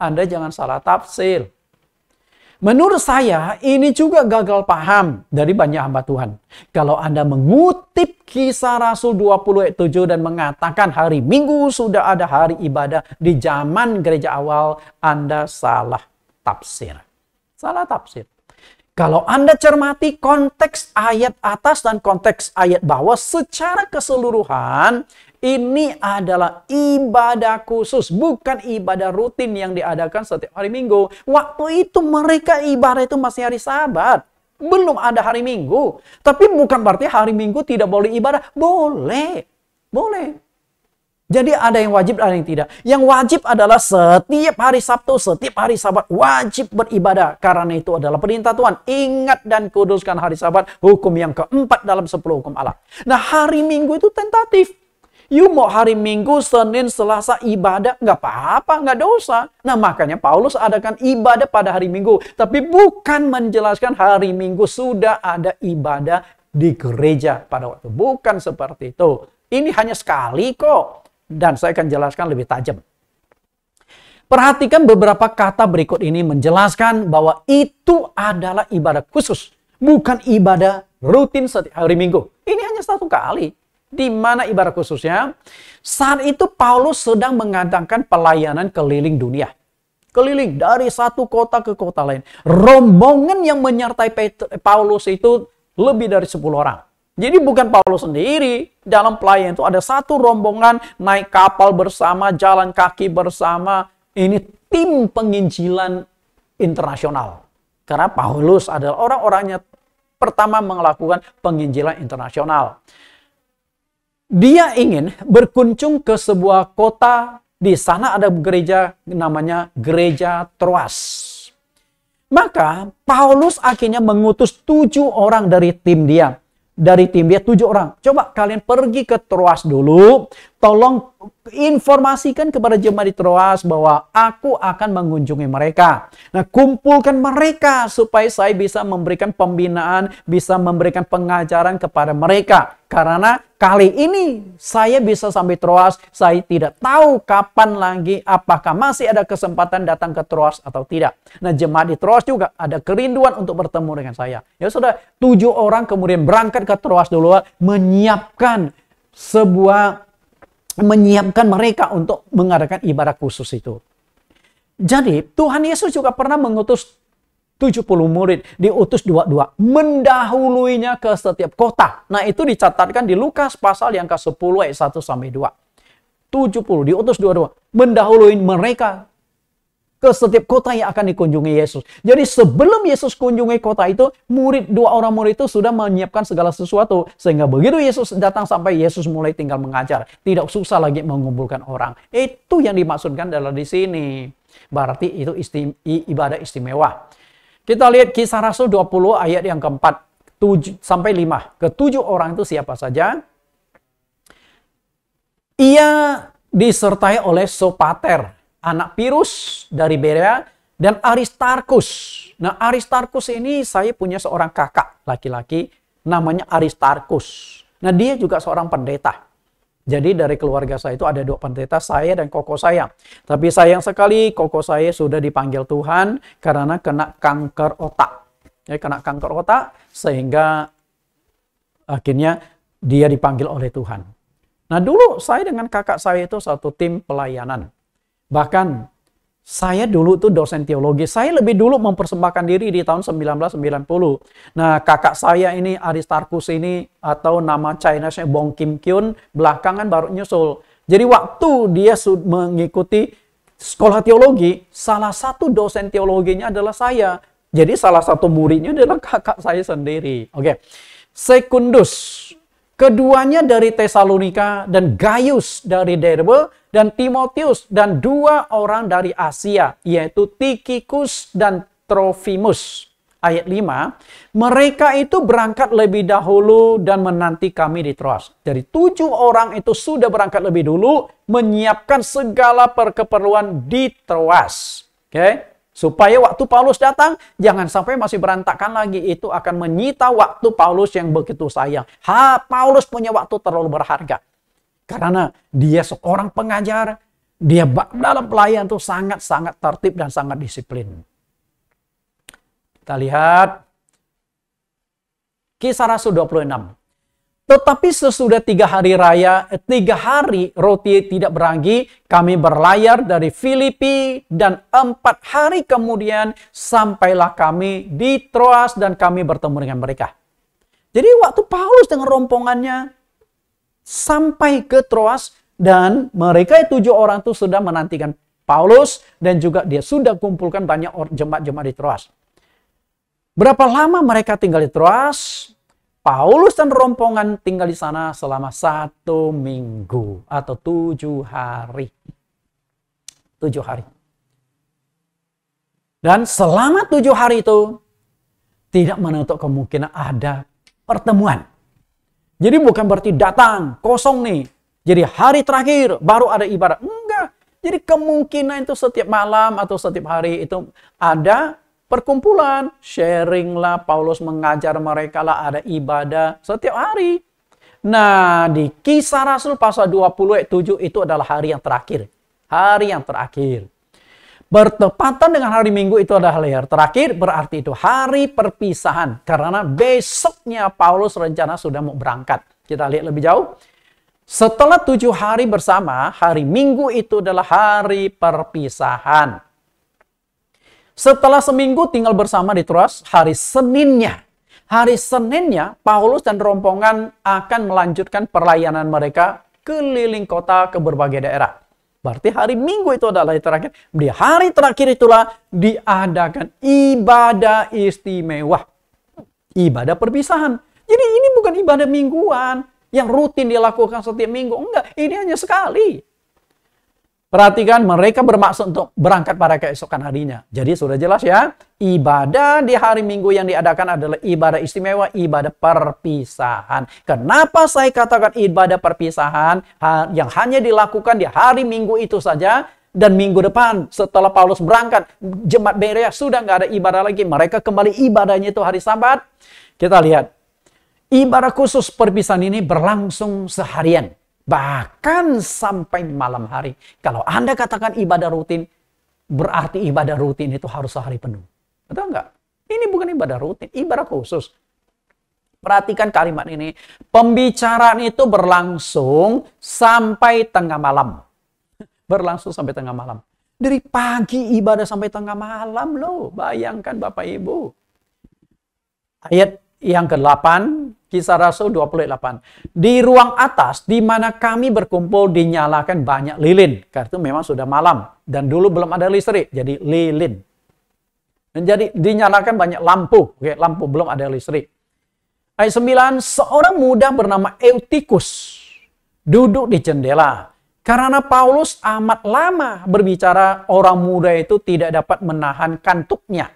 A: Anda jangan salah tafsir. Menurut saya, ini juga gagal paham dari banyak hamba Tuhan. Kalau Anda mengutip kisah Rasul 20 dan mengatakan hari Minggu sudah ada hari ibadah di zaman gereja awal, Anda salah tafsir. Salah tafsir. Kalau Anda cermati konteks ayat atas dan konteks ayat bawah secara keseluruhan, ini adalah ibadah khusus, bukan ibadah rutin yang diadakan setiap hari Minggu. Waktu itu mereka ibadah itu masih hari Sabat. Belum ada hari Minggu. Tapi bukan berarti hari Minggu tidak boleh ibadah. Boleh. Boleh. Jadi ada yang wajib, ada yang tidak. Yang wajib adalah setiap hari Sabtu, setiap hari Sabat wajib beribadah. Karena itu adalah perintah Tuhan. Ingat dan kuduskan hari Sabat, hukum yang keempat dalam sepuluh hukum Allah. Nah hari Minggu itu tentatif. You mau hari Minggu, Senin, Selasa ibadah, nggak apa-apa, nggak dosa. Nah makanya Paulus adakan ibadah pada hari Minggu. Tapi bukan menjelaskan hari Minggu sudah ada ibadah di gereja pada waktu. Bukan seperti itu. Ini hanya sekali kok dan saya akan jelaskan lebih tajam. Perhatikan beberapa kata berikut ini menjelaskan bahwa itu adalah ibadah khusus, bukan ibadah rutin setiap hari Minggu. Ini hanya satu kali. Di mana ibadah khususnya? Saat itu Paulus sedang mengadakan pelayanan keliling dunia. Keliling dari satu kota ke kota lain. Rombongan yang menyertai Paulus itu lebih dari 10 orang. Jadi bukan Paulus sendiri. Dalam pelayan itu ada satu rombongan naik kapal bersama, jalan kaki bersama. Ini tim penginjilan internasional. Karena Paulus adalah orang-orangnya pertama melakukan penginjilan internasional. Dia ingin berkunjung ke sebuah kota. Di sana ada gereja namanya Gereja Troas. Maka Paulus akhirnya mengutus tujuh orang dari tim dia dari tim dia tujuh orang. Coba kalian pergi ke Troas dulu, tolong informasikan kepada jemaat di Troas bahwa aku akan mengunjungi mereka. Nah, kumpulkan mereka supaya saya bisa memberikan pembinaan, bisa memberikan pengajaran kepada mereka. Karena kali ini saya bisa sampai Troas, saya tidak tahu kapan lagi apakah masih ada kesempatan datang ke Troas atau tidak. Nah, jemaat di Troas juga ada kerinduan untuk bertemu dengan saya. Ya sudah, tujuh orang kemudian berangkat ke Troas dulu menyiapkan sebuah menyiapkan mereka untuk mengadakan ibadah khusus itu. Jadi Tuhan Yesus juga pernah mengutus 70 murid, diutus dua-dua, mendahuluinya ke setiap kota. Nah itu dicatatkan di Lukas pasal yang ke-10 ayat 1 sampai 2. 70 diutus dua-dua, mendahului mereka ke setiap kota yang akan dikunjungi Yesus. Jadi sebelum Yesus kunjungi kota itu, murid dua orang murid itu sudah menyiapkan segala sesuatu sehingga begitu Yesus datang sampai Yesus mulai tinggal mengajar, tidak susah lagi mengumpulkan orang. Itu yang dimaksudkan dalam di sini. Berarti itu isti ibadah istimewa. Kita lihat kisah Rasul 20 ayat yang keempat. sampai lima. Ketujuh orang itu siapa saja? Ia disertai oleh Sopater anak Pirus dari Berea, dan Aristarkus. Nah, Aristarkus ini saya punya seorang kakak laki-laki namanya Aristarkus. Nah, dia juga seorang pendeta. Jadi dari keluarga saya itu ada dua pendeta, saya dan koko saya. Tapi sayang sekali koko saya sudah dipanggil Tuhan karena kena kanker otak. Ya, kena kanker otak sehingga akhirnya dia dipanggil oleh Tuhan. Nah dulu saya dengan kakak saya itu satu tim pelayanan. Bahkan saya dulu tuh dosen teologi, saya lebih dulu mempersembahkan diri di tahun 1990. Nah, kakak saya ini Aristarkus ini atau nama chinese nya Bong Kim Kyun belakangan baru nyusul. Jadi waktu dia mengikuti sekolah teologi, salah satu dosen teologinya adalah saya. Jadi salah satu muridnya adalah kakak saya sendiri. Oke. Okay. Sekundus Keduanya dari Tesalonika dan Gaius dari Derbe dan Timotius dan dua orang dari Asia yaitu Tikikus dan Trofimus. Ayat 5, mereka itu berangkat lebih dahulu dan menanti kami di Troas. Jadi tujuh orang itu sudah berangkat lebih dulu menyiapkan segala perkeperluan di Troas. Oke. Okay? Supaya waktu Paulus datang, jangan sampai masih berantakan lagi. Itu akan menyita waktu Paulus yang begitu sayang. Ha, Paulus punya waktu terlalu berharga. Karena dia seorang pengajar, dia dalam pelayan itu sangat-sangat tertib dan sangat disiplin. Kita lihat Kisah Rasul 26. Tetapi sesudah tiga hari raya, eh, tiga hari roti tidak beragi, kami berlayar dari Filipi dan empat hari kemudian sampailah kami di Troas dan kami bertemu dengan mereka. Jadi waktu Paulus dengan rompongannya sampai ke Troas dan mereka tujuh orang itu sudah menantikan Paulus dan juga dia sudah kumpulkan banyak jemaat-jemaat di Troas. Berapa lama mereka tinggal di Troas? Paulus dan rompongan tinggal di sana selama satu minggu atau tujuh hari. Tujuh hari. Dan selama tujuh hari itu tidak menutup kemungkinan ada pertemuan. Jadi bukan berarti datang kosong nih. Jadi hari terakhir baru ada ibadah. Enggak. Jadi kemungkinan itu setiap malam atau setiap hari itu ada perkumpulan, sharinglah Paulus mengajar mereka lah, ada ibadah setiap hari. Nah, di kisah Rasul pasal 20 ayat 7 itu adalah hari yang terakhir. Hari yang terakhir. Bertepatan dengan hari Minggu itu adalah hari yang terakhir, berarti itu hari perpisahan. Karena besoknya Paulus rencana sudah mau berangkat. Kita lihat lebih jauh. Setelah tujuh hari bersama, hari Minggu itu adalah hari perpisahan. Setelah seminggu tinggal bersama di Troas, hari Seninnya, hari Seninnya Paulus dan rombongan akan melanjutkan perlayanan mereka keliling kota ke berbagai daerah. Berarti hari Minggu itu adalah hari terakhir. Di hari terakhir itulah diadakan ibadah istimewa. Ibadah perpisahan. Jadi ini bukan ibadah mingguan yang rutin dilakukan setiap minggu. Enggak, ini hanya sekali. Perhatikan mereka bermaksud untuk berangkat pada keesokan harinya. Jadi sudah jelas ya, ibadah di hari Minggu yang diadakan adalah ibadah istimewa, ibadah perpisahan. Kenapa saya katakan ibadah perpisahan yang hanya dilakukan di hari Minggu itu saja? Dan minggu depan setelah Paulus berangkat, jemaat Berea sudah nggak ada ibadah lagi. Mereka kembali ibadahnya itu hari Sabat. Kita lihat, ibadah khusus perpisahan ini berlangsung seharian. Bahkan sampai malam hari. Kalau Anda katakan ibadah rutin, berarti ibadah rutin itu harus sehari penuh. Betul nggak? Ini bukan ibadah rutin, ibadah khusus. Perhatikan kalimat ini. Pembicaraan itu berlangsung sampai tengah malam. Berlangsung sampai tengah malam. Dari pagi ibadah sampai tengah malam loh. Bayangkan Bapak Ibu. Ayat yang ke-8, kisah Rasul 28. Di ruang atas, di mana kami berkumpul, dinyalakan banyak lilin. Karena itu memang sudah malam. Dan dulu belum ada listrik, jadi lilin. Dan jadi dinyalakan banyak lampu. Oke, lampu belum ada listrik. Ayat 9, seorang muda bernama Eutikus duduk di jendela. Karena Paulus amat lama berbicara, orang muda itu tidak dapat menahan kantuknya.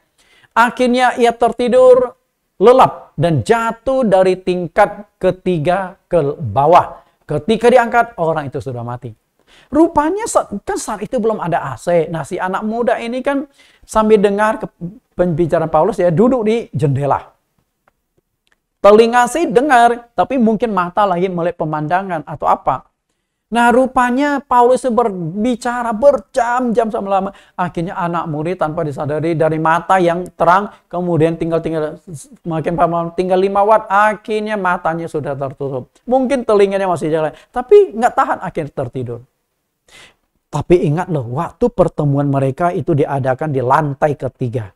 A: Akhirnya ia tertidur lelap dan jatuh dari tingkat ketiga ke bawah. Ketika diangkat, orang itu sudah mati. Rupanya kan saat itu belum ada AC. Nah si anak muda ini kan sambil dengar pembicaraan Paulus ya duduk di jendela. Telinga sih dengar, tapi mungkin mata lagi melihat pemandangan atau apa. Nah rupanya Paulus berbicara berjam-jam sama lama. Akhirnya anak murid tanpa disadari dari mata yang terang. Kemudian tinggal-tinggal makin paham tinggal lima watt. Akhirnya matanya sudah tertutup. Mungkin telinganya masih jalan. Tapi nggak tahan akhir tertidur. Tapi ingat loh waktu pertemuan mereka itu diadakan di lantai ketiga.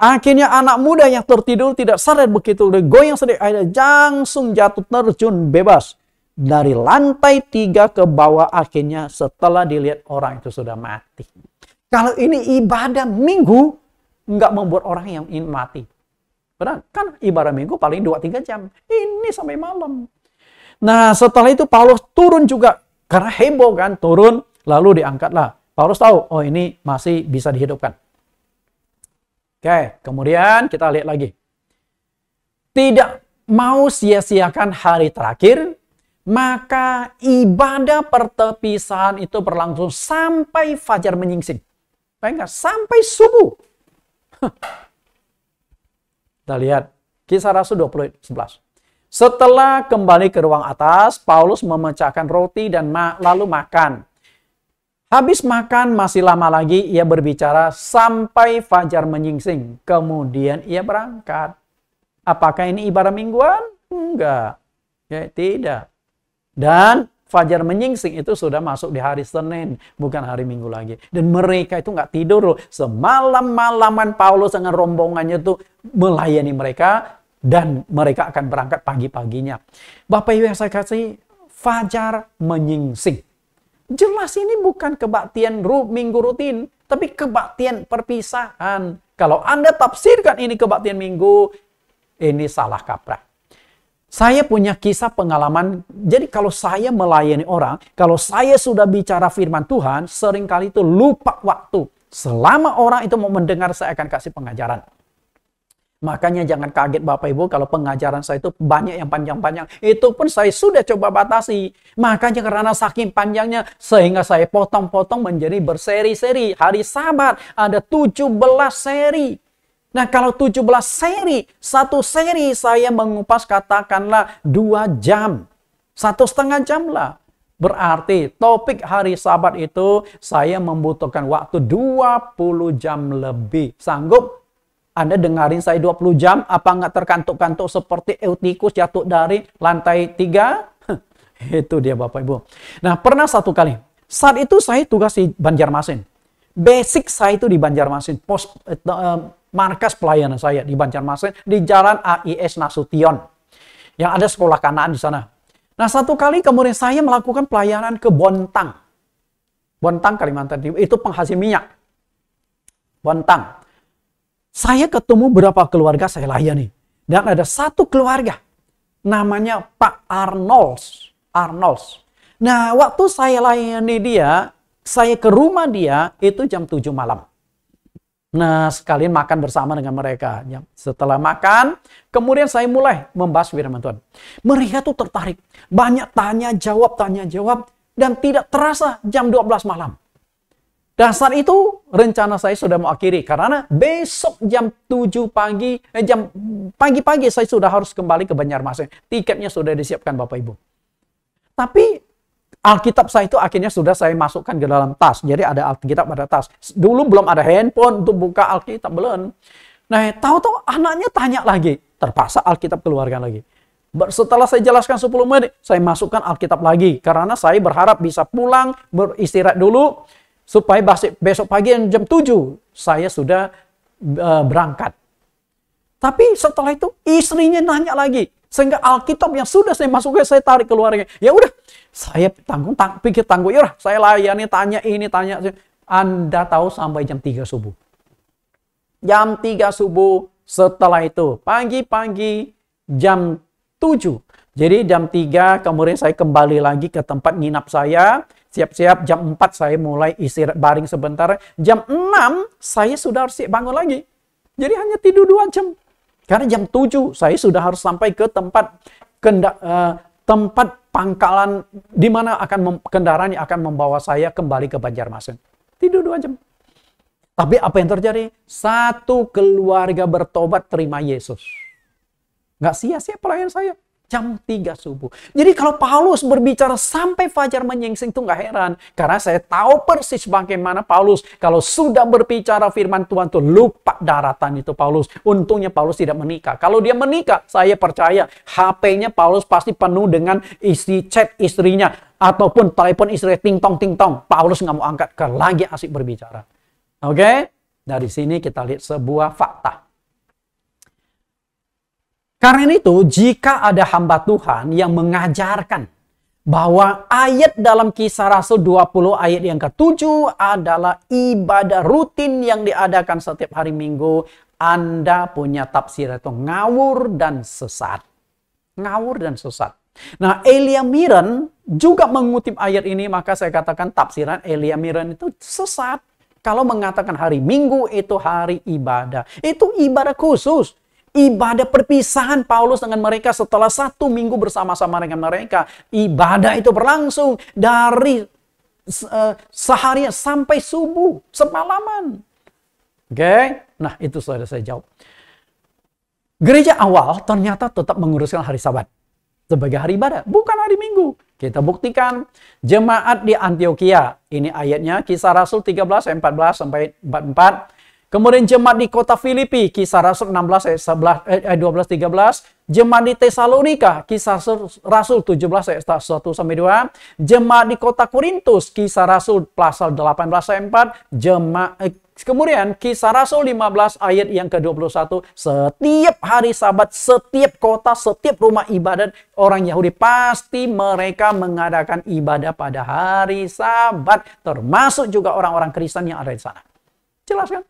A: Akhirnya anak muda yang tertidur tidak sadar begitu udah goyang sedih, akhirnya langsung jatuh terjun bebas dari lantai tiga ke bawah akhirnya setelah dilihat orang itu sudah mati. Kalau ini ibadah minggu, nggak membuat orang yang ingin mati. Benar? Kan ibadah minggu paling 2-3 jam. Ini sampai malam. Nah setelah itu Paulus turun juga. Karena heboh kan, turun lalu diangkatlah. Paulus tahu, oh ini masih bisa dihidupkan. Oke, kemudian kita lihat lagi. Tidak mau sia-siakan hari terakhir, maka ibadah pertepisahan itu berlangsung sampai fajar menyingsing. Bayangkan, sampai subuh. Kita lihat, kisah Rasul 20, 11. Setelah kembali ke ruang atas, Paulus memecahkan roti dan ma lalu makan. Habis makan, masih lama lagi ia berbicara sampai fajar menyingsing. Kemudian ia berangkat. Apakah ini ibadah mingguan? Enggak. Ya, tidak. Dan fajar menyingsing itu sudah masuk di hari Senin, bukan hari Minggu lagi. Dan mereka itu nggak tidur loh. Semalam-malaman Paulus dengan rombongannya itu melayani mereka dan mereka akan berangkat pagi-paginya. Bapak Ibu yang saya kasih, fajar menyingsing. Jelas ini bukan kebaktian minggu rutin, tapi kebaktian perpisahan. Kalau Anda tafsirkan ini kebaktian minggu, ini salah kaprah. Saya punya kisah pengalaman, jadi kalau saya melayani orang, kalau saya sudah bicara firman Tuhan, seringkali itu lupa waktu. Selama orang itu mau mendengar, saya akan kasih pengajaran. Makanya jangan kaget Bapak Ibu kalau pengajaran saya itu banyak yang panjang-panjang. Itu pun saya sudah coba batasi. Makanya karena saking panjangnya sehingga saya potong-potong menjadi berseri-seri. Hari sabat ada 17 seri. Nah, kalau 17 seri, satu seri saya mengupas katakanlah dua jam, satu setengah jam lah. Berarti topik hari sabat itu saya membutuhkan waktu 20 jam lebih. Sanggup? Anda dengarin saya 20 jam, apa nggak terkantuk-kantuk seperti Eutikus jatuh dari lantai 3? itu dia Bapak Ibu. Nah, pernah satu kali. Saat itu saya tugas di Banjarmasin. Basic saya itu di Banjarmasin. Pos, eh, eh markas pelayanan saya di Banjarmasin di Jalan AIS Nasution. Yang ada sekolah kanaan di sana. Nah, satu kali kemudian saya melakukan pelayanan ke Bontang. Bontang Kalimantan Timur itu penghasil minyak. Bontang. Saya ketemu berapa keluarga saya layani dan ada satu keluarga namanya Pak Arnolds. Arnolds. Nah, waktu saya layani dia, saya ke rumah dia itu jam 7 malam. Nah, sekalian makan bersama dengan mereka. Ya, setelah makan, kemudian saya mulai membahas firman Tuhan. Mereka tuh tertarik. Banyak tanya jawab, tanya jawab. Dan tidak terasa jam 12 malam. Dasar itu rencana saya sudah mau akhiri. Karena besok jam 7 pagi, eh, jam pagi-pagi saya sudah harus kembali ke Banjarmasin. Tiketnya sudah disiapkan Bapak Ibu. Tapi Alkitab saya itu akhirnya sudah saya masukkan ke dalam tas. Jadi ada Alkitab pada tas. Dulu belum ada handphone untuk buka Alkitab belum. Nah, tahu-tahu anaknya tanya lagi, terpaksa Alkitab keluarkan lagi. Setelah saya jelaskan 10 menit, saya masukkan Alkitab lagi karena saya berharap bisa pulang beristirahat dulu supaya besok pagi yang jam 7 saya sudah eh, berangkat. Tapi setelah itu istrinya nanya lagi, sehingga Alkitab yang sudah saya masukkan, saya tarik keluarnya. Ya udah, saya tanggung, tang, pikir tanggung. Ya udah, saya layani, tanya ini, tanya. Anda tahu sampai jam 3 subuh. Jam 3 subuh setelah itu. Pagi-pagi jam 7. Jadi jam 3 kemudian saya kembali lagi ke tempat nginap saya. Siap-siap jam 4 saya mulai istirahat baring sebentar. Jam 6 saya sudah harus bangun lagi. Jadi hanya tidur dua jam. Karena jam 7 saya sudah harus sampai ke tempat kenda, uh, tempat pangkalan di mana akan kendaraan yang akan membawa saya kembali ke Banjarmasin. Tidur dua jam. Tapi apa yang terjadi? Satu keluarga bertobat terima Yesus. Nggak sia-sia pelayan saya jam 3 subuh. Jadi kalau Paulus berbicara sampai fajar menyingsing itu nggak heran. Karena saya tahu persis bagaimana Paulus kalau sudah berbicara firman Tuhan tuh lupa daratan itu Paulus. Untungnya Paulus tidak menikah. Kalau dia menikah, saya percaya HP-nya Paulus pasti penuh dengan isi chat istrinya. Ataupun telepon istri ting tong ting tong. Paulus nggak mau angkat, ke lagi asik berbicara. Oke? Okay? Dari sini kita lihat sebuah fakta karena itu, jika ada hamba Tuhan yang mengajarkan bahwa ayat dalam kisah Rasul 20 ayat yang ke-7 adalah ibadah rutin yang diadakan setiap hari Minggu, Anda punya tafsir itu ngawur dan sesat. Ngawur dan sesat. Nah, Elia Miran juga mengutip ayat ini, maka saya katakan tafsiran Elia Miran itu sesat. Kalau mengatakan hari Minggu itu hari ibadah, itu ibadah khusus. Ibadah perpisahan Paulus dengan mereka setelah satu minggu bersama-sama dengan mereka. Ibadah itu berlangsung dari seharian eh, sehari sampai subuh, semalaman. Oke, okay? nah itu sudah saya jawab. Gereja awal ternyata tetap menguruskan hari Sabat sebagai hari ibadah, bukan hari Minggu. Kita buktikan jemaat di Antioquia. Ini ayatnya Kisah Rasul 13 14 sampai 44 Kemudian jemaat di kota Filipi, kisah Rasul 16 ayat 11 eh, 12 13. Jemaat di Tesalonika, kisah Rasul 17 ayat 1 sampai 2. Jemaat di kota Korintus, kisah Rasul pasal 18 ayat 4. Jemaat eh, Kemudian kisah Rasul 15 ayat yang ke-21, setiap hari sabat, setiap kota, setiap rumah ibadat orang Yahudi pasti mereka mengadakan ibadah pada hari sabat, termasuk juga orang-orang Kristen yang ada di sana. Jelas kan?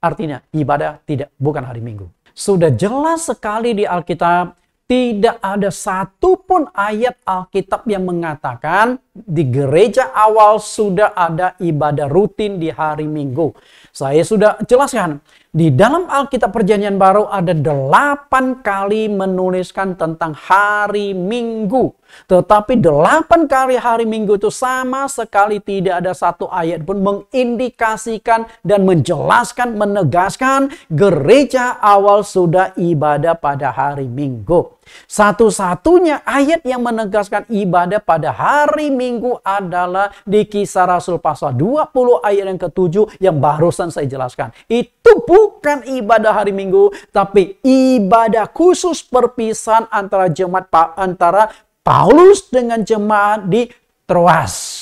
A: Artinya ibadah tidak bukan hari Minggu. Sudah jelas sekali di Alkitab tidak ada satupun ayat Alkitab yang mengatakan di gereja awal sudah ada ibadah rutin di hari Minggu. Saya sudah jelaskan, di dalam Alkitab Perjanjian Baru ada delapan kali menuliskan tentang hari Minggu. Tetapi delapan kali hari Minggu itu sama sekali tidak ada satu ayat pun mengindikasikan dan menjelaskan, menegaskan gereja awal sudah ibadah pada hari Minggu. Satu-satunya ayat yang menegaskan ibadah pada hari Minggu adalah di kisah Rasul pasal 20 ayat yang ketujuh yang barusan saya jelaskan. Itu bukan ibadah hari Minggu, tapi ibadah khusus perpisahan antara jemaat antara Paulus dengan jemaat di Troas.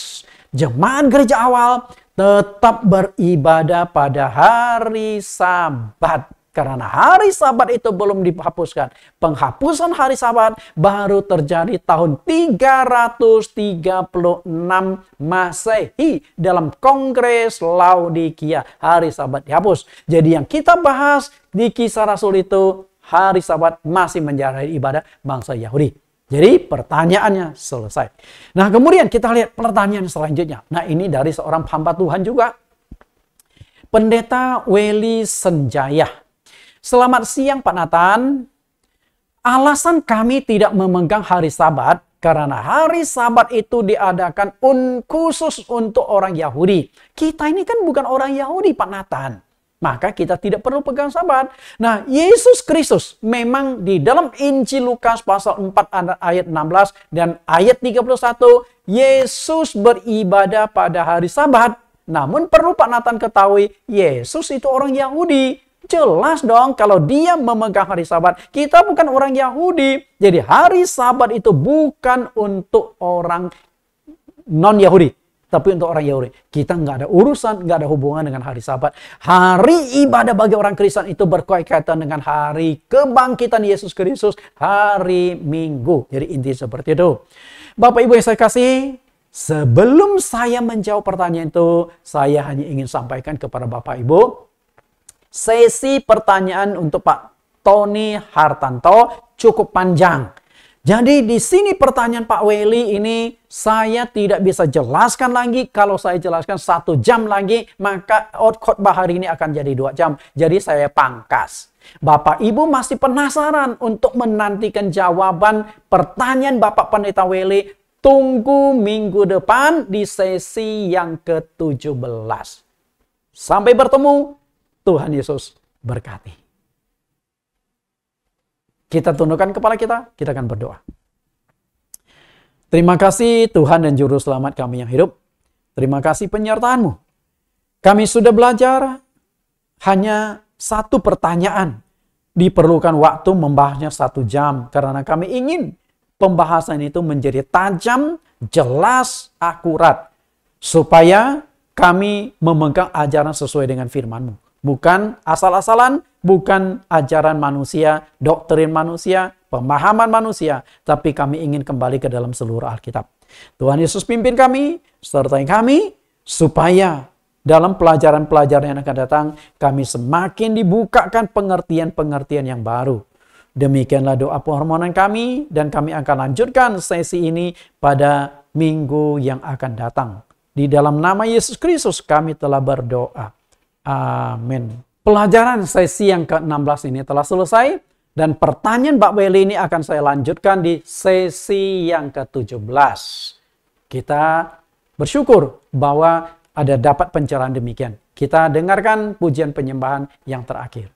A: Jemaat gereja awal tetap beribadah pada hari Sabat. Karena hari sabat itu belum dihapuskan. Penghapusan hari sabat baru terjadi tahun 336 Masehi dalam Kongres Laodikia. Hari sabat dihapus. Jadi yang kita bahas di kisah Rasul itu hari sabat masih menjadi ibadah bangsa Yahudi. Jadi pertanyaannya selesai. Nah kemudian kita lihat pertanyaan selanjutnya. Nah ini dari seorang hamba Tuhan juga. Pendeta Weli Senjaya Selamat siang Pak Nathan. Alasan kami tidak memegang hari sabat karena hari sabat itu diadakan un khusus untuk orang Yahudi. Kita ini kan bukan orang Yahudi Pak Nathan. Maka kita tidak perlu pegang sabat. Nah, Yesus Kristus memang di dalam Injil Lukas pasal 4 ayat 16 dan ayat 31, Yesus beribadah pada hari sabat. Namun perlu Pak Nathan ketahui, Yesus itu orang Yahudi. Jelas dong kalau dia memegang hari sabat. Kita bukan orang Yahudi. Jadi hari sabat itu bukan untuk orang non-Yahudi. Tapi untuk orang Yahudi, kita nggak ada urusan, nggak ada hubungan dengan hari sabat. Hari ibadah bagi orang Kristen itu berkaitan dengan hari kebangkitan Yesus Kristus, hari Minggu. Jadi inti seperti itu. Bapak Ibu yang saya kasih, sebelum saya menjawab pertanyaan itu, saya hanya ingin sampaikan kepada Bapak Ibu, sesi pertanyaan untuk Pak Tony Hartanto cukup panjang. Jadi di sini pertanyaan Pak Weli ini saya tidak bisa jelaskan lagi. Kalau saya jelaskan satu jam lagi, maka khotbah hari ini akan jadi dua jam. Jadi saya pangkas. Bapak Ibu masih penasaran untuk menantikan jawaban pertanyaan Bapak Pendeta Weli. Tunggu minggu depan di sesi yang ke-17. Sampai bertemu Tuhan Yesus berkati. Kita tundukkan kepala kita, kita akan berdoa. Terima kasih Tuhan dan Juru Selamat kami yang hidup. Terima kasih penyertaanmu. Kami sudah belajar hanya satu pertanyaan. Diperlukan waktu membahasnya satu jam. Karena kami ingin pembahasan itu menjadi tajam, jelas, akurat. Supaya kami memegang ajaran sesuai dengan Firmanmu. Bukan asal-asalan, bukan ajaran manusia, doktrin manusia, pemahaman manusia, tapi kami ingin kembali ke dalam seluruh Alkitab. Tuhan Yesus pimpin kami, sertai kami, supaya dalam pelajaran-pelajaran yang akan datang, kami semakin dibukakan pengertian-pengertian yang baru. Demikianlah doa permohonan kami, dan kami akan lanjutkan sesi ini pada minggu yang akan datang. Di dalam nama Yesus Kristus, kami telah berdoa. Amin. Pelajaran sesi yang ke-16 ini telah selesai dan pertanyaan Mbak Weli ini akan saya lanjutkan di sesi yang ke-17. Kita bersyukur bahwa ada dapat pencerahan demikian. Kita dengarkan pujian penyembahan yang terakhir.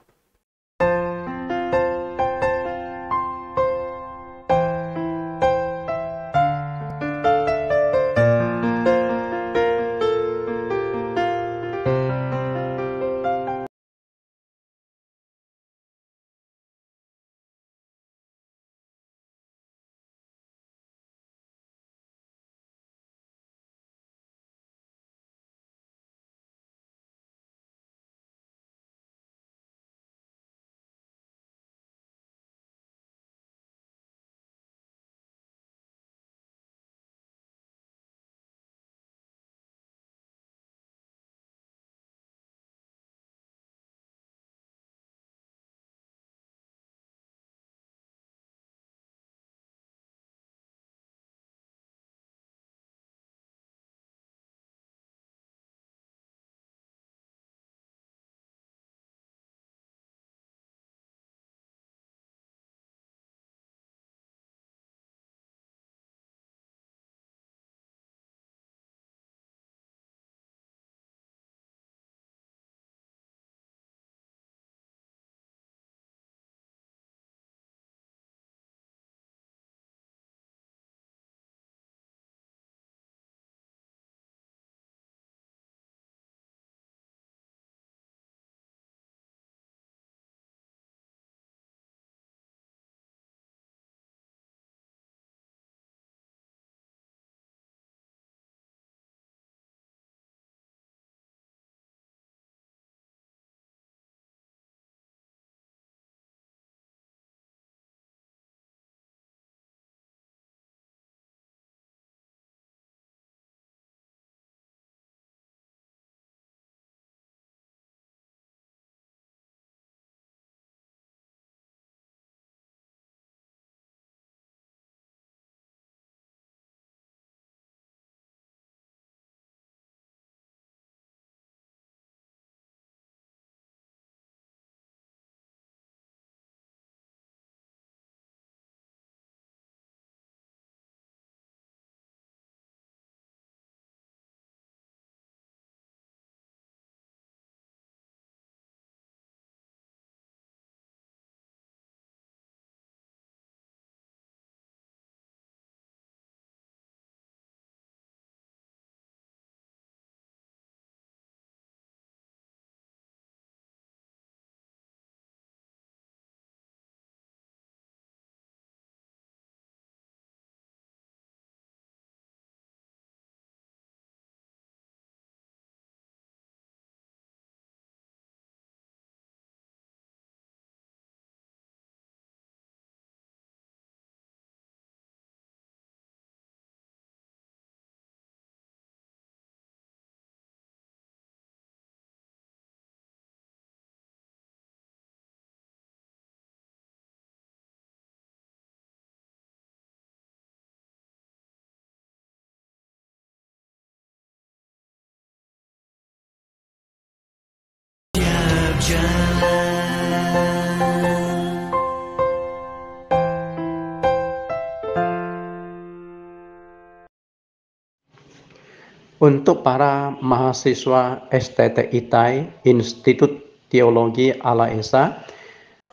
A: Untuk para mahasiswa STT ITAI, Institut Teologi Ala Esa,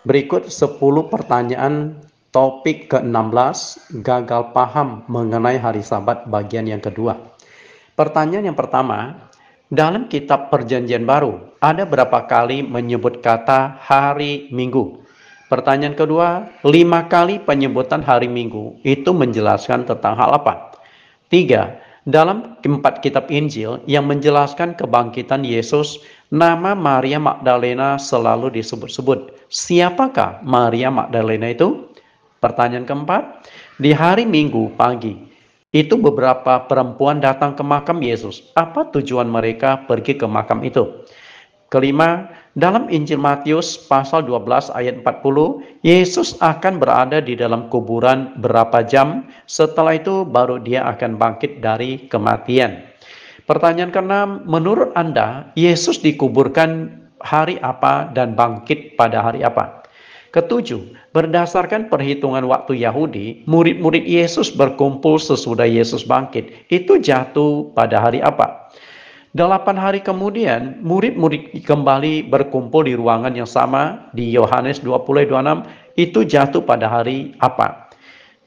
A: berikut 10 pertanyaan topik ke-16, gagal paham mengenai hari sabat bagian yang kedua. Pertanyaan yang pertama, dalam kitab perjanjian baru, ada berapa kali menyebut kata hari minggu? Pertanyaan kedua, lima kali penyebutan hari minggu itu menjelaskan tentang hal apa? Tiga, dalam keempat kitab Injil yang menjelaskan kebangkitan Yesus, nama Maria Magdalena selalu disebut-sebut. Siapakah Maria Magdalena itu? Pertanyaan keempat, di hari Minggu pagi, itu beberapa perempuan datang ke makam Yesus. Apa tujuan mereka pergi ke makam itu? Kelima, dalam Injil Matius pasal 12 ayat 40, Yesus akan berada di dalam kuburan berapa jam, setelah itu baru dia akan bangkit dari kematian. Pertanyaan keenam, menurut Anda, Yesus dikuburkan hari apa dan bangkit pada hari apa? Ketujuh, berdasarkan perhitungan waktu Yahudi, murid-murid Yesus berkumpul sesudah Yesus bangkit. Itu jatuh pada hari apa? Delapan hari kemudian, murid-murid kembali berkumpul di ruangan yang sama di Yohanes 20 26 itu jatuh pada hari apa?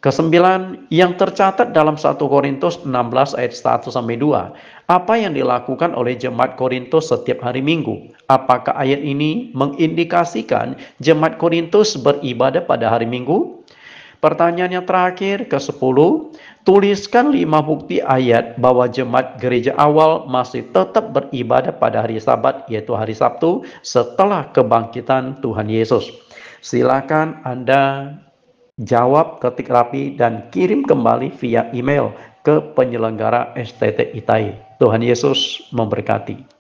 A: Kesembilan, yang tercatat dalam 1 Korintus 16 ayat 1 sampai 2. Apa yang dilakukan oleh jemaat Korintus setiap hari Minggu? Apakah ayat ini mengindikasikan jemaat Korintus beribadah pada hari Minggu? Pertanyaan yang terakhir ke-10, Tuliskan lima bukti ayat bahwa jemaat gereja awal masih tetap beribadah pada hari Sabat, yaitu hari Sabtu, setelah kebangkitan Tuhan Yesus. Silakan Anda jawab, ketik rapi, dan kirim kembali via email ke penyelenggara STT ITAI. Tuhan Yesus memberkati.